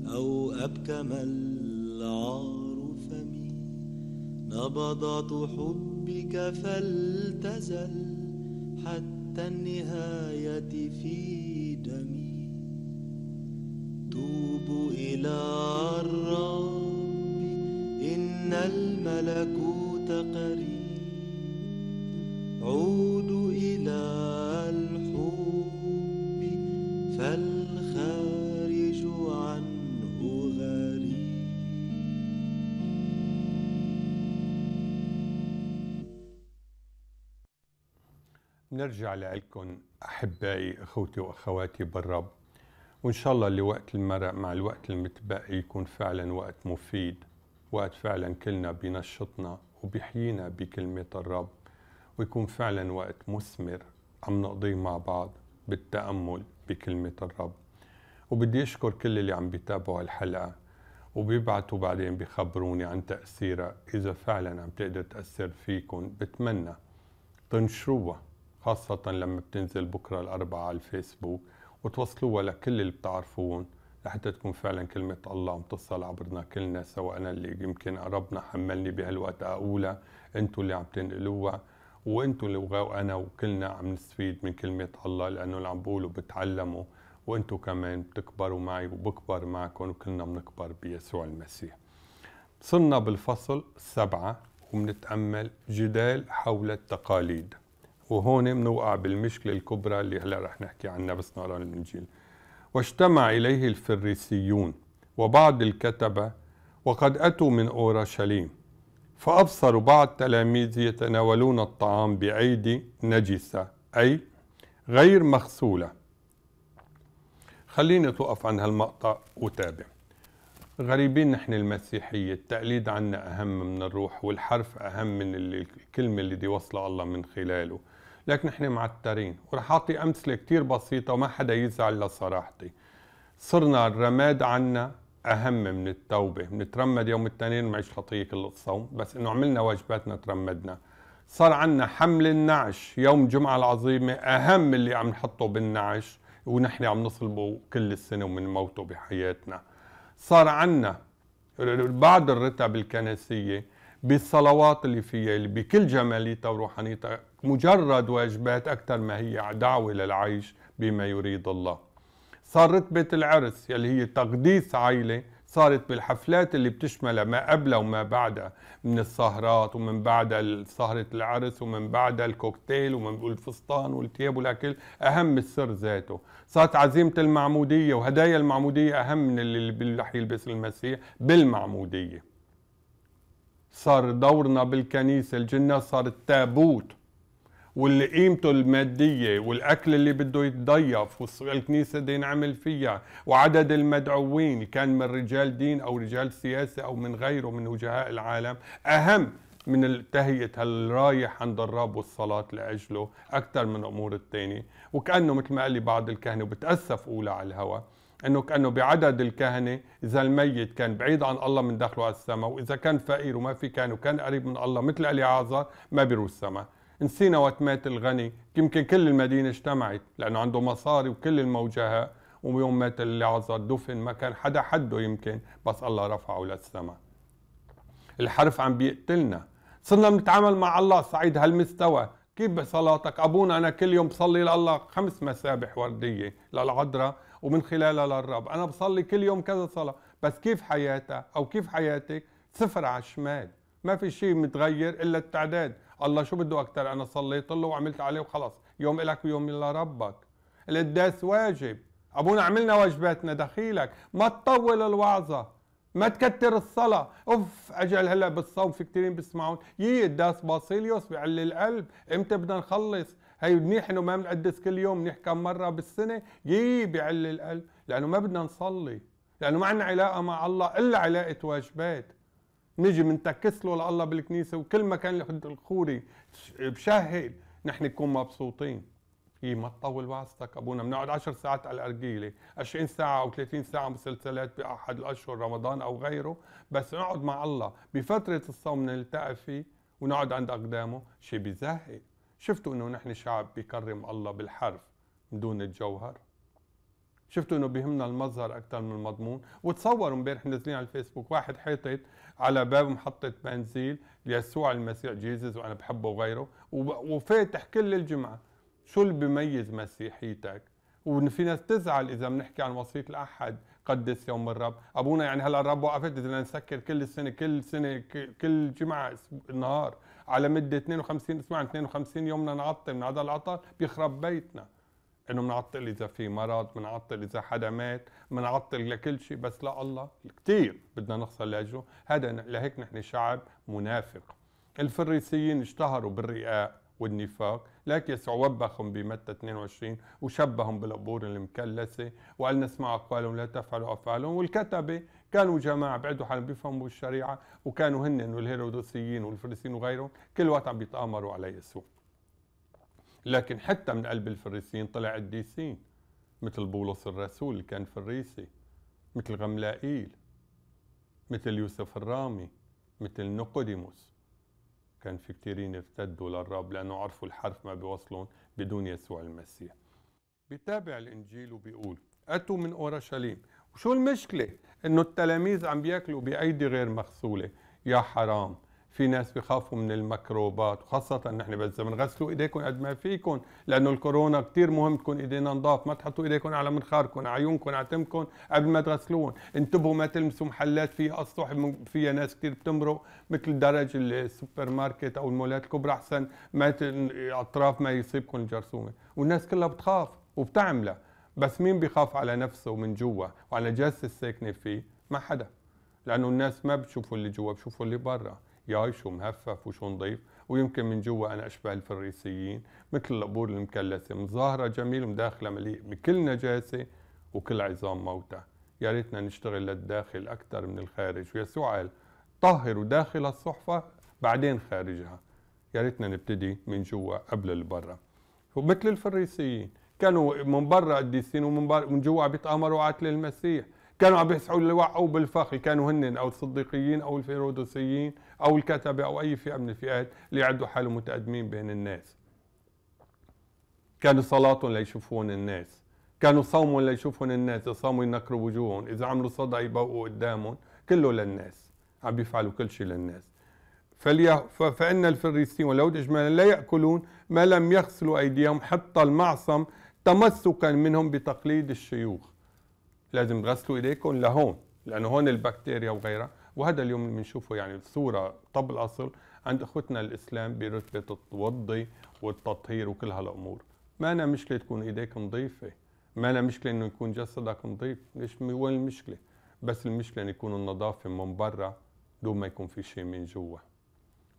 أو أبكم العار فمي نبضات حبك فالتزل حتى النهاية في دمي توب إلى الرب إن الملكوت قريب نرجع لكم أحبائي أخوتي وأخواتي بالرب وإن شاء الله لوقت المرق مع الوقت المتبقي يكون فعلا وقت مفيد وقت فعلا كلنا بينشطنا وبيحيينا بكلمة الرب ويكون فعلا وقت مثمر عم نقضيه مع بعض بالتأمل بكلمة الرب وبدي أشكر كل اللي عم بيتابعوا الحلقة وبيبعتوا بعدين بيخبروني عن تأثيرها إذا فعلا عم تقدر تأثر فيكم بتمنى تنشروها خاصة لما بتنزل بكرة الأربعاء على الفيسبوك وتوصلوها لكل اللي بتعرفون لحتى تكون فعلا كلمة الله متصل عبرنا كلنا سواء أنا اللي يمكن ربنا حملني بهالوقت أقولها أنتوا اللي عم تنقلوها وأنتوا اللي أنا وكلنا عم نستفيد من كلمة الله لأنه اللي عم بقوله بتعلموا وأنتوا كمان بتكبروا معي وبكبر معكم وكلنا بنكبر بيسوع المسيح صرنا بالفصل سبعة وبنتأمل جدال حول التقاليد وهون بنوقع بالمشكله الكبرى اللي هلا رح نحكي عنها بس نقرا الانجيل واجتمع اليه الفريسيون وبعض الكتبه وقد اتوا من اورشليم فابصروا بعض تلاميذ يتناولون الطعام بايدي نجسه اي غير مغسوله خليني اتوقف عن هالمقطع وتابع غريبين نحن المسيحية التقليد عنا أهم من الروح والحرف أهم من الكلمة اللي دي وصل الله من خلاله لكن احنا معترين وراح اعطي امثله كثير بسيطه وما حدا يزعل لصراحتي صرنا الرماد عنا اهم من التوبه بنترمد يوم الاثنين ومعيش خطيه كل الصوم بس انه عملنا واجباتنا ترمدنا صار عنا حمل النعش يوم الجمعه العظيمه اهم من اللي عم نحطه بالنعش ونحن عم نصلبه كل السنه ومن موته بحياتنا صار عنا بعض الرتب الكنسيه بالصلوات اللي فيها اللي بكل جماليتها وروحانيتها مجرد واجبات أكثر ما هي دعوة للعيش بما يريد الله صار رتبة العرس يلي هي تقديس عائلة صارت بالحفلات اللي بتشمل ما قبلها وما بعدها من السهرات ومن بعد سهرة العرس ومن بعد الكوكتيل ومن الفستان والتياب والأكل أهم السر ذاته صارت عزيمة المعمودية وهدايا المعمودية أهم من اللي رح يلبس المسيح بالمعمودية صار دورنا بالكنيسة الجنة صارت تابوت واللي قيمته المادية والأكل اللي بده يتضيف والكنيسة بده ينعمل فيها وعدد المدعوين كان من رجال دين أو رجال سياسة أو من غيره من وجهاء العالم أهم من تهيئة هالرايح عند الرب والصلاة لأجله أكثر من أمور الثانية وكأنه مثل ما قال لي بعض الكهنة وبتأسف أولى على الهوى انه كانه بعدد الكهنه اذا الميت كان بعيد عن الله من دخله على السماء واذا كان فقير وما في كان وكان قريب من الله مثل اليعازر ما بيروح السماء نسينا وقت مات الغني يمكن كل المدينة اجتمعت لأنه عنده مصاري وكل الموجهاء ويوم مات اللي عذر دفن ما كان حدا حده يمكن بس الله رفعه للسماء الحرف عم بيقتلنا صرنا بنتعامل مع الله صعيد هالمستوى كيف بصلاتك ابونا انا كل يوم بصلي لله خمس مسابح ورديه للعذراء ومن خلالها للرب انا بصلي كل يوم كذا صلاه بس كيف حياتك او كيف حياتك صفر على الشمال ما في شيء متغير الا التعداد الله شو بده اكثر انا صليت له وعملت عليه وخلص يوم الك ويوم لربك القداس واجب ابونا عملنا واجباتنا دخيلك ما تطول الوعظه ما تكتر الصلاة اوف أجل هلا بالصوم في كثيرين بيسمعون يي قداس باسيليوس بيعلي القلب امتى بدنا نخلص هي منيح انه ما بنقدس كل يوم منيح كم مرة بالسنة يي بيعلي القلب لانه ما بدنا نصلي لانه ما عندنا علاقة مع الله الا علاقة واجبات نجي منتكس له لله بالكنيسه وكل ما كان الخوري بشهد نحن نكون مبسوطين هي ما تطول واسطك ابونا بنقعد 10 ساعات على الارجيله 20 ساعه او 30 ساعه مسلسلات باحد الاشهر رمضان او غيره بس نقعد مع الله بفتره الصوم نلتقي فيه ونقعد عند اقدامه شيء بيزهق شفتوا انه نحن شعب بيكرم الله بالحرف من دون الجوهر شفتوا انه بيهمنا المظهر اكثر من المضمون وتصوروا امبارح نازلين على الفيسبوك واحد حاطط على باب محطه بنزيل ليسوع المسيح جيزس وانا بحبه وغيره وفاتح كل الجمعه شو اللي بيميز مسيحيتك وان في ناس تزعل اذا بنحكي عن وصيه الاحد قدس يوم الرب ابونا يعني هلا الرب وقفت بدنا نسكر كل السنه كل سنه كل جمعه نهار على مده 52 اسبوع 52 يوم نعطل من هذا العطل بيخرب بيتنا انه بنعطل اذا في مرض بنعطل اذا حدا مات بنعطل لكل شيء بس لا الله كثير بدنا نخسر لاجله هذا لهيك نحن شعب منافق الفريسيين اشتهروا بالرئاء والنفاق لكن يسوع وبخهم بمتى 22 وشبههم بالقبور المكلسة وقال نسمع أقوالهم لا تفعلوا أفعالهم والكتبة كانوا جماعة بعدوا حالهم بيفهموا الشريعة وكانوا هن والهيرودوسيين والفريسيين وغيرهم كل وقت عم بيتآمروا على يسوع لكن حتى من قلب الفريسيين طلع قديسين مثل بولس الرسول اللي كان فريسي مثل غملائيل مثل يوسف الرامي مثل نقوديموس كان في كثيرين ارتدوا للرب لأنه عرفوا الحرف ما بيوصلون بدون يسوع المسيح بيتابع الإنجيل وبيقول أتوا من أورشليم وشو المشكلة إنه التلاميذ عم بياكلوا بأيدي غير مغسولة يا حرام في ناس بيخافوا من الميكروبات وخاصة نحن بالزمن غسلوا ايديكم قد ما فيكم لانه الكورونا كثير مهم تكون ايدينا نضاف ما تحطوا ايديكم على منخاركم عيونكم عتمكم قبل ما تغسلوهم انتبهوا ما تلمسوا محلات فيها اسطح فيها ناس كثير بتمرق مثل درج السوبر ماركت او المولات الكبرى احسن ما اطراف ما يصيبكم الجرثومة والناس كلها بتخاف وبتعملها بس مين بيخاف على نفسه من جوا وعلى جلسة الساكنة فيه ما حدا لانه الناس ما بتشوفوا اللي جوا بتشوفوا اللي برا يعيش ومهفف نظيف ويمكن من جوا انا اشبه الفريسيين مثل القبور المكلسه مظاهره جميل ومداخله مليء بكل نجاسه وكل عظام موتى يا ريتنا نشتغل للداخل اكثر من الخارج ويسوع قال طهروا داخل الصحفه بعدين خارجها يا ريتنا نبتدي من جوا قبل البرة ومثل الفريسيين كانوا من برا قديسين ومن جوا بيتآمروا عتل المسيح كانوا عم او بالفخ كانوا هن او الصديقيين او الفيرودوسيين او الكتبه او اي فئه من الفئات اللي يعدوا حالهم متقدمين بين الناس كانوا صلاتهم ليشوفون الناس كانوا صومهم ليشوفون الناس صاموا ينكروا وجوههم اذا عملوا صدى يبوقوا قدامهم كله للناس عم بيفعلوا كل شيء للناس فإن الفريسيين واليهود إجمالا لا يأكلون ما لم يغسلوا أيديهم حتى المعصم تمسكا منهم بتقليد الشيوخ لازم تغسلوا ايديكم لهون لانه هون البكتيريا وغيرها وهذا اليوم بنشوفه يعني الصوره طب الاصل عند اخوتنا الاسلام برتبه التوضي والتطهير وكل هالامور ما أنا مشكله تكون ايديك نظيفه ما أنا مشكله انه يكون جسدك نظيف ليش وين المشكله بس المشكله انه يكون النظافه من برا دون ما يكون في شيء من جوا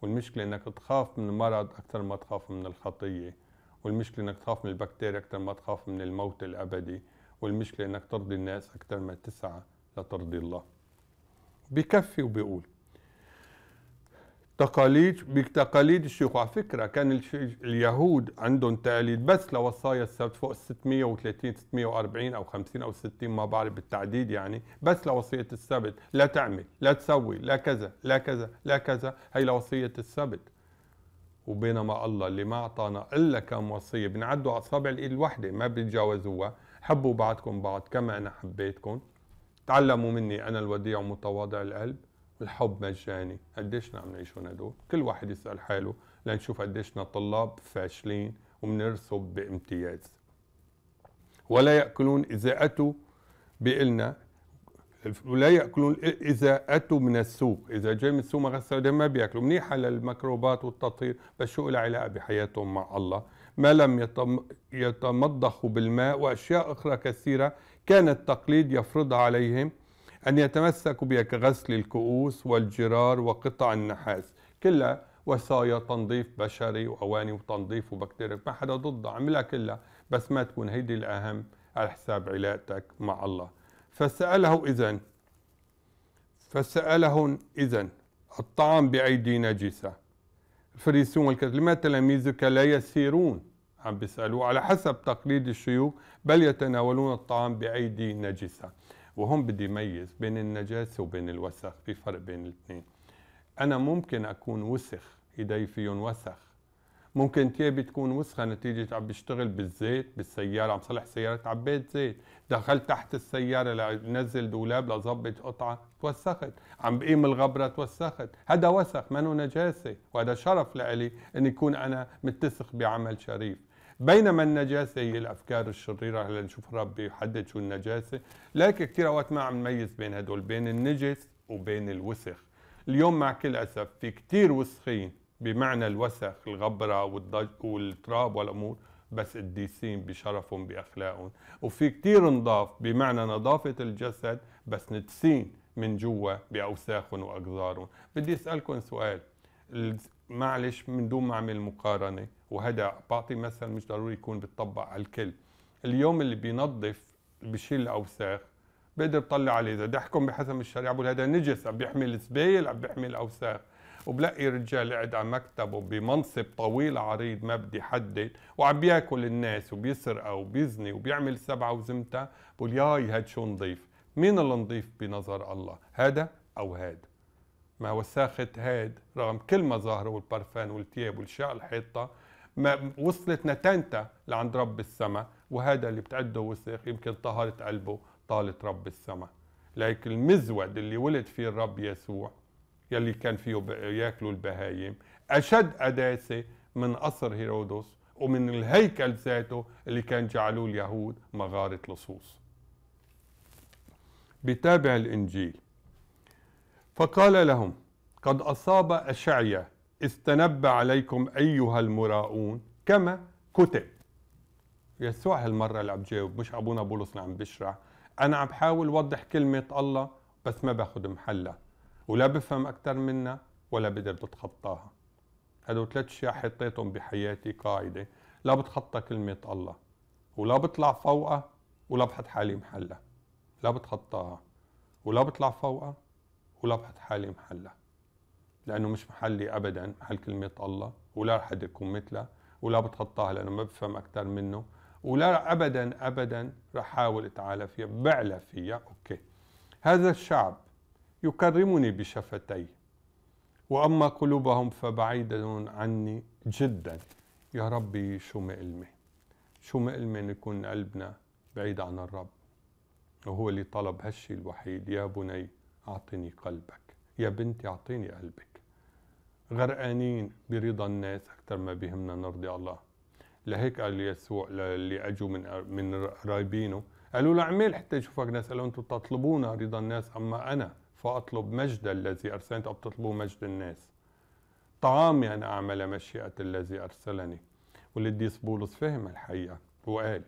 والمشكله انك تخاف من المرض اكثر ما تخاف من الخطيه والمشكله انك تخاف من البكتيريا اكثر ما تخاف من الموت الابدي والمشكله انك ترضي الناس اكثر ما تسعى لترضي الله بكفي وبيقول تقاليد بتقاليد الشيوخ على فكره كان اليهود عندهم تقاليد بس لوصايا السبت فوق ال 630 640 او 50 او 60 ما بعرف بالتعديد يعني بس لوصيه السبت لا تعمل لا تسوي لا كذا لا كذا لا كذا هي لوصيه السبت وبينما الله اللي ما اعطانا الا كم وصيه بنعدوا اصابع الايد الواحده ما بيتجاوزوها حبوا بعضكم بعض كما أنا حبيتكم تعلموا مني أنا الوديع متواضع القلب الحب مجاني قديش عم نعيشون هدول كل واحد يسأل حاله لنشوف قديشنا طلاب فاشلين ومنرسب بامتياز ولا يأكلون إذا أتوا بقلنا ولا ياكلون اذا اتوا من السوق، اذا جاي من السوق ما غسلوا ما بياكلوا، منيحه للميكروبات والتطهير بس شو لها علاقه بحياتهم مع الله؟ ما لم يتمضخوا بالماء وأشياء أخرى كثيرة كان التقليد يفرضها عليهم أن يتمسكوا بها كغسل الكؤوس والجرار وقطع النحاس كلها وصايا تنظيف بشري وأواني وتنظيف وبكتيريا ما حدا ضد عملها كلها بس ما تكون هيدي الأهم على حساب علاقتك مع الله فسأله اذا فساله اذا الطعام بأيدي نجسة فريسون لما تلاميذك لا يسيرون عم بيسألوا على حسب تقليد الشيوخ بل يتناولون الطعام بأيدي نجسة وهم بدي ميز بين النجاسة وبين الوسخ في فرق بين الاثنين أنا ممكن أكون وسخ إيدي فيهم وسخ ممكن تيابي تكون وسخة نتيجة عم بشتغل بالزيت بالسيارة عم صلح سيارة عبيت زيت دخلت تحت السيارة لنزل دولاب لظبط قطعة توسخت عم بقيم الغبرة توسخت هذا وسخ منه نجاسة وهذا شرف لإلي أن يكون أنا متسخ بعمل شريف بينما النجاسة هي الأفكار الشريرة هلا نشوف ربي يحدد شو النجاسة لكن كثير أوقات ما عم نميز بين هدول بين النجس وبين الوسخ اليوم مع كل أسف في كثير وسخين بمعنى الوسخ الغبرة والضج والتراب والأمور بس قديسين بشرفهم بأخلاقهم وفي كتير نضاف بمعنى نظافة الجسد بس نتسين من جوا بأوساخهم وأقذارهم بدي أسألكم سؤال معلش من دون ما أعمل مقارنة وهذا بعطي مثل مش ضروري يكون بتطبق على الكل اليوم اللي بينظف بشيل الأوساخ بقدر بطلع عليه اذا بدي احكم بحسب الشريعه بقول هذا نجس عم بيحمل زبايل عم بيحمل اوساخ وبلاقي رجال قاعد على مكتبه بمنصب طويل عريض ما بدي حدد وعم بياكل الناس وبيسرق وبيزني وبيعمل سبعه وزمتها بقول ياي هاد شو نضيف مين اللي نضيف بنظر الله هذا او هاد ما وساخة هاد رغم كل مظاهره والبرفان والتياب والشقة الحيطة ما وصلت نتانتا لعند رب السماء وهذا اللي بتعده وسخ يمكن طهارة قلبه طالت رب السماء لكن المزود اللي ولد فيه الرب يسوع يلي كان فيه ياكلوا البهايم أشد أداسة من قصر هيرودس ومن الهيكل ذاته اللي كان جعلوه اليهود مغارة لصوص بتابع الإنجيل فقال لهم قد أصاب أشعيا إذ عليكم أيها المراؤون كما كتب يسوع هالمرة اللي عم جاوب مش أبونا بولس اللي عم بشرح أنا عم بحاول أوضح كلمة الله بس ما باخذ محلها ولا بفهم أكثر منا ولا بقدر بتتخطاها هدول ثلاث اشياء حطيتهم بحياتي قاعده لا بتخطى كلمه الله ولا بطلع فوقها ولا بحط حالي محلها لا بتخطاها ولا بطلع فوقها ولا بحط حالي محلها لانه مش محلي ابدا محل كلمه الله ولا رح يكون مثلها ولا بتخطاها لانه ما بفهم اكثر منه ولا ابدا ابدا رح احاول اتعالى فيها بعلى فيها اوكي هذا الشعب يكرمني بشفتي وأما قلوبهم فبعيدة عني جدا يا ربي شو مقلمة شو مقلمة نكون قلبنا بعيد عن الرب وهو اللي طلب هالشي الوحيد يا بني أعطني قلبك يا بنتي أعطيني قلبك غرقانين برضا الناس أكثر ما بهمنا نرضي الله لهيك قال يسوع للي أجوا من من قرايبينه قالوا له اعمل حتى يشوفك ناس قالوا أنتم تطلبون رضا الناس أما أنا فأطلب مجد الذي أرسلني بتطلبوا مجد الناس طعامي أن أعمل مشيئة الذي أرسلني والقديس بولس فهم الحقيقة وقال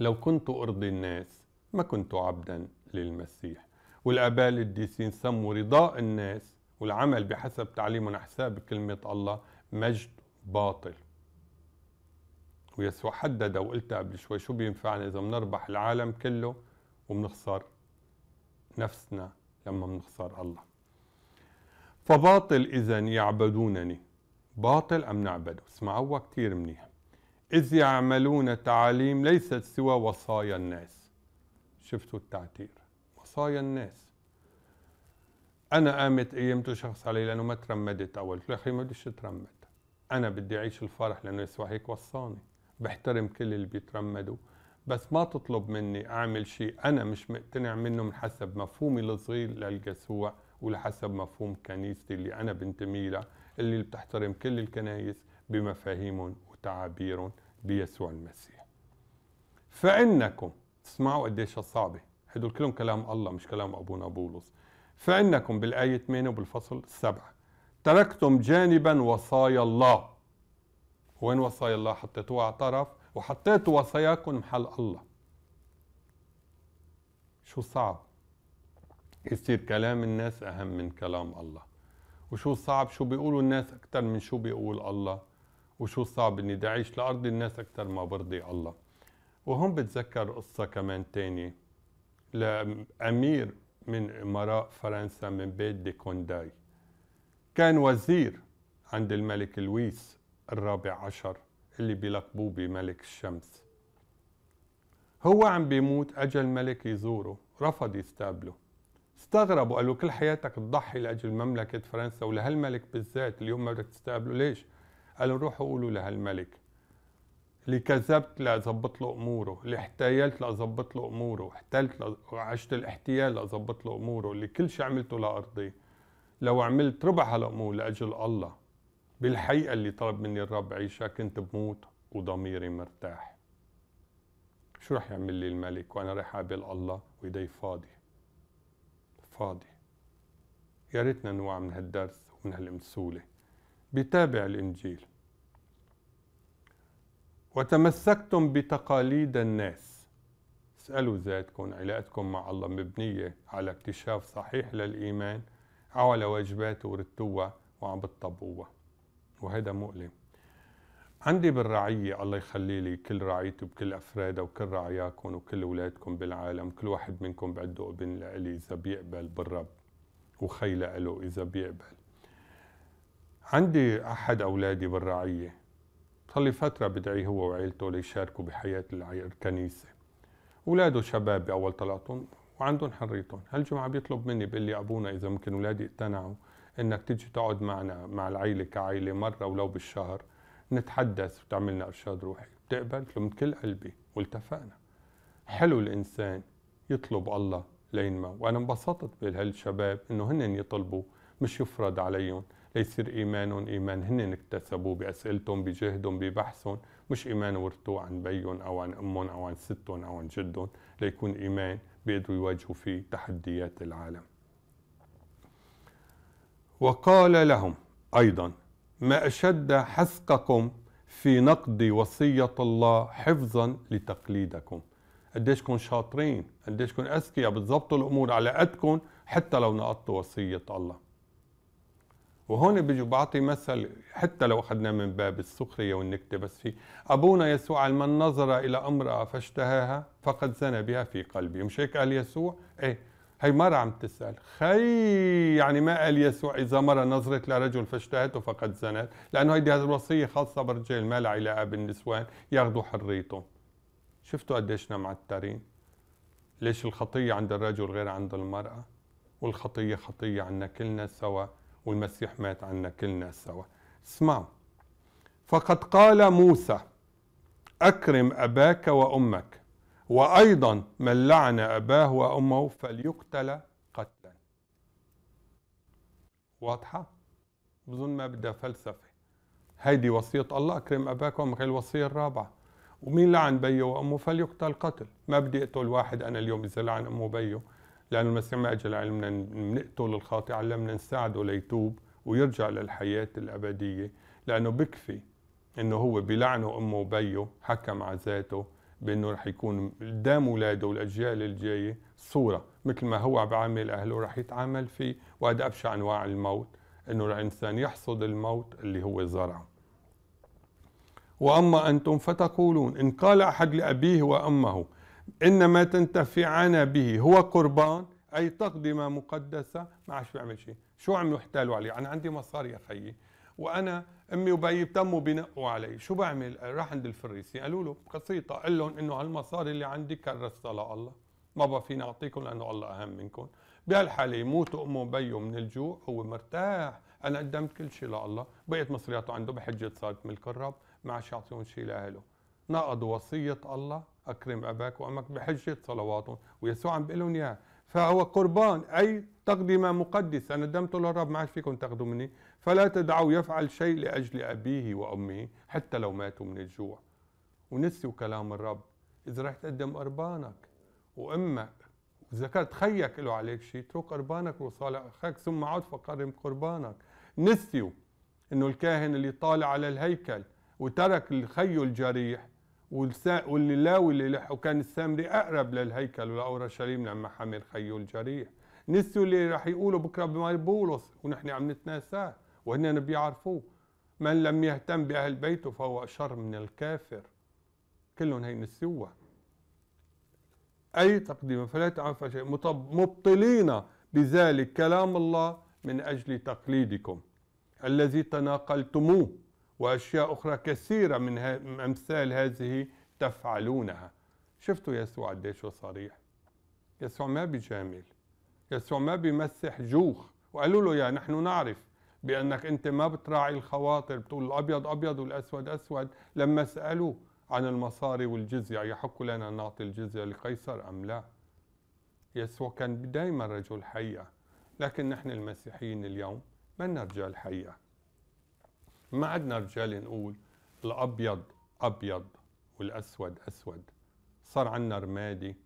لو كنت أرضي الناس ما كنت عبدا للمسيح والآباء القديسين سموا رضاء الناس والعمل بحسب تعليم حساب كلمة الله مجد باطل ويسوع حدد وقلتها قبل شوي شو بينفعنا إذا بنربح العالم كله وبنخسر نفسنا لما بنخسر الله فباطل إذا يعبدونني باطل أم نعبده اسمعوا كثير منيح إذ يعملون تعاليم ليست سوى وصايا الناس شفتوا التعتير وصايا الناس أنا قامت قيمته شخص علي لأنه ما ترمدت أول قلت له أخي ما بديش أترمد أنا بدي أعيش الفرح لأنه يسوع هيك وصاني بحترم كل اللي بيترمدوا بس ما تطلب مني أعمل شيء أنا مش مقتنع منه من حسب مفهومي الصغير للجسوع ولحسب مفهوم كنيستي اللي أنا بنتمي لها اللي بتحترم كل الكنايس بمفاهيمهم وتعابيرهم بيسوع المسيح فإنكم تسمعوا قديش صعبة هدول كلهم كلام الله مش كلام أبونا بولس فإنكم بالآية 8 وبالفصل 7 تركتم جانبا وصايا الله وين وصايا الله حطيتوها على طرف وحطيت وصاياكم محل الله شو صعب يصير كلام الناس أهم من كلام الله وشو صعب شو بيقولوا الناس أكثر من شو بيقول الله وشو صعب إني دعيش لأرض الناس أكثر ما برضي الله وهم بتذكر قصة كمان تانية لأمير من إمراء فرنسا من بيت دي كونداي كان وزير عند الملك لويس الرابع عشر اللي بيلقبوه بملك الشمس هو عم بيموت أجل ملك يزوره رفض يستقبله استغربوا وقالوا كل حياتك تضحي لأجل مملكة فرنسا ولهالملك بالذات اليوم ما بدك تستقبله ليش؟ قالوا روحوا قولوا لهالملك اللي كذبت لأظبط له أموره اللي احتيلت لأظبط له أموره احتلت وعشت عشت الاحتيال لأظبط له أموره اللي كل شيء عملته لأرضي لو عملت ربع هالأمور لأجل الله بالحقيقة اللي طلب مني الرب عيشها كنت بموت وضميري مرتاح شو رح يعمل لي الملك وأنا رح أقابل الله وإيدي فاضي فاضي يا ريتنا نوع من هالدرس ومن هالمسولة بتابع الإنجيل وتمسكتم بتقاليد الناس اسألوا ذاتكم علاقتكم مع الله مبنية على اكتشاف صحيح للإيمان أو على واجباته وردتوها وعم بتطبقوها وهيدا مؤلم عندي بالرعية الله يخلي لي كل رعيتي وكل أفرادها وكل رعاياكم وكل أولادكم بالعالم كل واحد منكم بعده ابن لإلي إذا بيقبل بالرب وخي له إذا بيقبل عندي أحد أولادي بالرعية صار لي فترة بدعي هو وعيلته ليشاركوا بحياة الكنيسة أولاده شباب بأول طلعتهم وعندهم حريتهم هالجمعة بيطلب مني بيقول لي أبونا إذا ممكن أولادي اقتنعوا انك تيجي تقعد معنا مع العيله كعيله مره ولو بالشهر نتحدث وتعملنا ارشاد روحي بتقبل قلت له من كل قلبي والتفقنا حلو الانسان يطلب الله لينمو وانا انبسطت بهالشباب انه هن يطلبوا مش يفرض عليهم ليصير ايمانهم ايمان هن اكتسبوه باسئلتهم بجهدهم ببحثهم مش ايمان ورثوه عن بيهم او عن امهم او عن ستهم او عن جدهم ليكون ايمان بيقدروا يواجهوا فيه تحديات العالم وقال لهم ايضا ما اشد حسقكم في نقد وصيه الله حفظا لتقليدكم قديشكم شاطرين قديشكم اذكياء بتظبطوا الامور على قدكم حتى لو نقضتوا وصيه الله وهون بيجي بعطي مثل حتى لو اخذناه من باب السخريه والنكته بس في ابونا يسوع من نظر الى امراه فاشتهاها فقد زنى بها في قلبه مش هيك قال يسوع؟ ايه هي مرة عم تسأل خي يعني ما قال يسوع إذا مرة نظرت لرجل فاشتهته فقد زنت لأنه هيدي الوصية خاصة بالرجال ما لها علاقة بالنسوان ياخذوا حريتهم شفتوا قديشنا نعم معترين ليش الخطية عند الرجل غير عند المرأة والخطية خطية عنا كلنا سوا والمسيح مات عنا كلنا سوا اسمعوا فقد قال موسى أكرم أباك وأمك وأيضا من لعن أباه وأمه فليقتل قتلا واضحة؟ بظن ما بدها فلسفة هيدي وصية الله أكرم أباك وأمك الوصية الرابعة ومين لعن بيه وأمه فليقتل قتل ما بدي أقتل واحد أنا اليوم إذا لعن أمه بيه لأن المسيح ما أجل علمنا نقتل الخاطئ علمنا نساعده ليتوب ويرجع للحياة الأبدية لأنه بكفي إنه هو بلعنه أمه وبيه حكم على ذاته بانه رح يكون قدام اولاده والاجيال الجايه صوره مثل ما هو بعامل اهله رح يتعامل فيه وهذا ابشع انواع الموت انه الانسان يحصد الموت اللي هو زرعه واما انتم فتقولون ان قال احد لابيه وامه انما تنتفعان به هو قربان اي تقدمه مقدسه ما عادش بيعمل شيء شو عم يحتالوا عليه انا عندي مصاري يا خيي وانا امي وبيي بتموا بنقوا علي شو بعمل راح عند الفريسي قالوا له بسيطه قال لهم انه هالمصاري اللي عندي كرستها لله ما بقى فيني اعطيكم لانه الله اهم منكم بهالحاله يموت امه وبيه من الجوع هو مرتاح انا قدمت كل شيء لله بقيت مصرياته عنده بحجه صارت ملك الرب ما عادش يعطيهم شيء لاهله نقضوا وصيه الله اكرم اباك وامك بحجه صلواتهم ويسوع عم بيقول لهم اياها فهو قربان اي تقدمه مقدسه انا قدمته للرب ما عاد فيكم تاخذوا مني فلا تدعوا يفعل شيء لأجل أبيه وأمه حتى لو ماتوا من الجوع ونسيوا كلام الرب إذا رح تقدم قربانك وأمك ذكرت خيك له عليك شيء اترك قربانك وصالح أخاك ثم عد فقرم قربانك نسيوا انه الكاهن اللي طالع على الهيكل وترك الخي الجريح واللاوي اللي لحقه كان السامري اقرب للهيكل ولاورشليم لما حمل خيه الجريح نسيوا اللي راح يقولوا بكره بمال بولس ونحن عم نتناساه وهن بيعرفوه من لم يهتم بأهل بيته فهو شر من الكافر كلهم هي السوة أي تقديم فلا تعرف شيء مبطلين بذلك كلام الله من أجل تقليدكم الذي تناقلتموه وأشياء أخرى كثيرة من أمثال هذه تفعلونها شفتوا يسوع قديش صريح يسوع ما بيجامل يسوع ما بيمسح جوخ وقالوا له يا نحن نعرف بانك انت ما بتراعي الخواطر بتقول الابيض ابيض والاسود اسود لما سالوا عن المصاري والجزيه يحق لنا نعطي الجزيه لقيصر ام لا يسوع كان دائما رجل حيه لكن نحن المسيحيين اليوم ما رجال حيه ما عدنا رجال نقول الابيض ابيض والاسود اسود صار عنا رمادي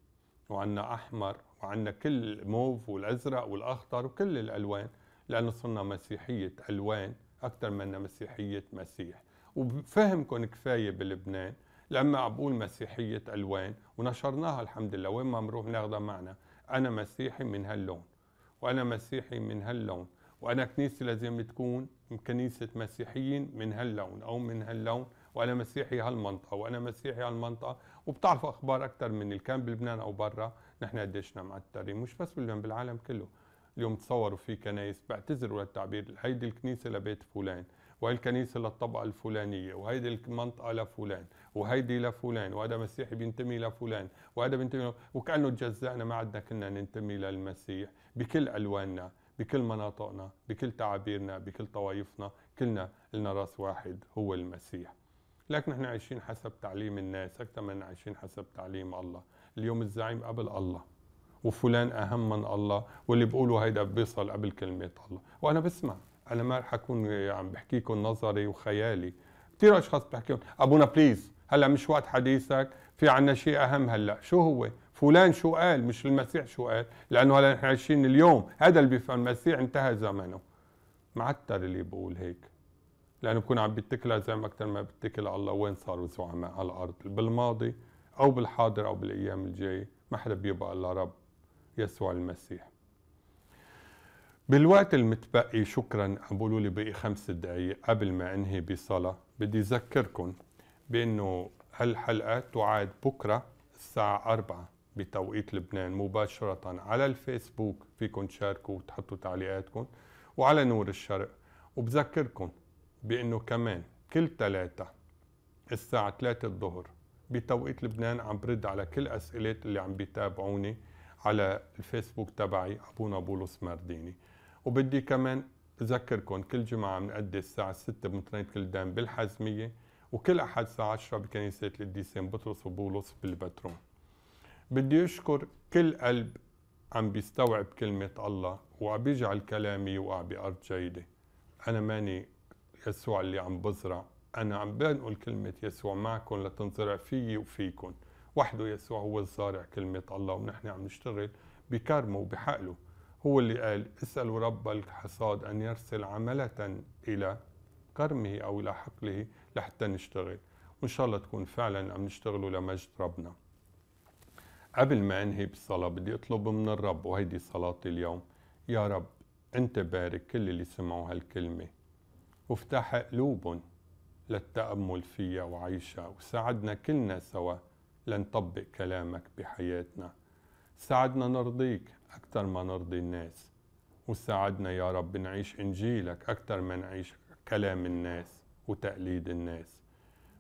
وعنا احمر وعنا كل الموف والازرق والاخضر وكل الالوان لأنه صرنا مسيحية ألوان أكثر من مسيحية مسيح وفهمكم كفاية بلبنان لما عم بقول مسيحية ألوان ونشرناها الحمد لله وين ما بنروح ناخذها معنا أنا مسيحي من هاللون وأنا مسيحي من هاللون وأنا كنيستي لازم تكون كنيسة مسيحيين من هاللون أو من هاللون وأنا مسيحي هالمنطقة وأنا مسيحي هالمنطقة وبتعرفوا أخبار أكثر من اللي كان بلبنان أو برا نحن قديشنا نعم معترين مش بس بلبنان بالعالم كله اليوم تصوروا في كنايس بعتذروا للتعبير هيدي الكنيسة لبيت فلان وهي الكنيسة للطبقة الفلانية وهيدي المنطقة لفلان وهيدي لفلان وهذا مسيحي بينتمي لفلان وهذا بينتمي وكأنه تجزأنا ما عدنا كنا ننتمي للمسيح بكل ألواننا بكل مناطقنا بكل تعابيرنا بكل طوايفنا كلنا لنا راس واحد هو المسيح لكن نحن عايشين حسب تعليم الناس أكثر من عايشين حسب تعليم الله اليوم الزعيم قبل الله وفلان أهم من الله واللي بيقولوا هيدا بيصل قبل كلمة الله وأنا بسمع أنا ما رح أكون عم يعني بحكيكم نظري وخيالي كثير أشخاص بحكيهم أبونا بليز هلا مش وقت حديثك في عنا شيء أهم هلا شو هو فلان شو قال مش المسيح شو قال لأنه هلا نحن عايشين اليوم هذا اللي بيفهم المسيح انتهى زمنه معتر اللي بقول هيك لأنه بكون عم بيتكل على زعم أكثر ما بيتكل على الله وين صاروا زعماء على الأرض بالماضي أو بالحاضر أو بالأيام الجاية ما حدا بيبقى إلا رب يسوع المسيح بالوقت المتبقي شكرا عم لي بقي خمس دقائق قبل ما انهي بصلاه بدي اذكركم بانه هالحلقه تعاد بكره الساعه 4 بتوقيت لبنان مباشره على الفيسبوك فيكم تشاركوا وتحطوا تعليقاتكم وعلى نور الشرق وبذكركم بانه كمان كل ثلاثة الساعة 3 الظهر بتوقيت لبنان عم برد على كل أسئلة اللي عم بيتابعوني على الفيسبوك تبعي أبونا بولس مارديني وبدي كمان أذكركم كل جمعة قد الساعة 6 كل كلدان بالحزمية وكل أحد الساعة 10 بكنيسة القديسين بطرس وبولس بالبترون بدي أشكر كل قلب عم بيستوعب كلمة الله وعم بيجعل كلامي يوقع بأرض جيدة أنا ماني يسوع اللي عم بزرع أنا عم بنقل كلمة يسوع معكم لتنزرع فيي وفيكم وحده يسوع هو الزارع كلمة الله ونحن عم نشتغل بكرمه وبحقله هو اللي قال اسألوا رب الحصاد أن يرسل عملة إلى كرمه أو إلى حقله لحتى نشتغل وإن شاء الله تكون فعلا عم نشتغله لمجد ربنا قبل ما أنهي بالصلاة بدي أطلب من الرب وهيدي صلاتي اليوم يا رب أنت بارك كل اللي سمعوا هالكلمة وافتح قلوبهم للتأمل فيها وعيشها وساعدنا كلنا سوا لنطبق كلامك بحياتنا ساعدنا نرضيك أكثر ما نرضي الناس وساعدنا يا رب نعيش إنجيلك أكثر ما نعيش كلام الناس وتقليد الناس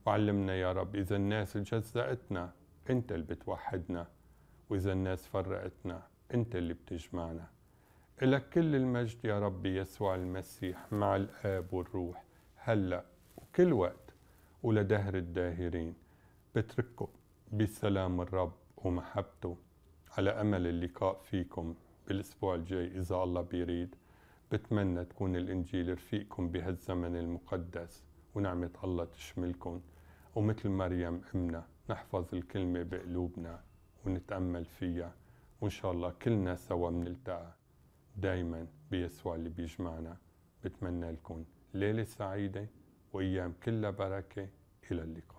وعلمنا يا رب إذا الناس جزأتنا أنت اللي بتوحدنا وإذا الناس فرقتنا أنت اللي بتجمعنا إلك كل المجد يا رب يسوع المسيح مع الآب والروح هلأ وكل وقت ولدهر الداهرين بترككم بسلام الرب ومحبته على أمل اللقاء فيكم بالأسبوع الجاي إذا الله بيريد بتمنى تكون الإنجيل رفيقكم بهالزمن المقدس ونعمة الله تشملكم ومثل مريم أمنا نحفظ الكلمة بقلوبنا ونتأمل فيها وإن شاء الله كلنا سوا منلتقى دايما بيسوع اللي بيجمعنا بتمنى لكم ليلة سعيدة وأيام كلها بركة إلى اللقاء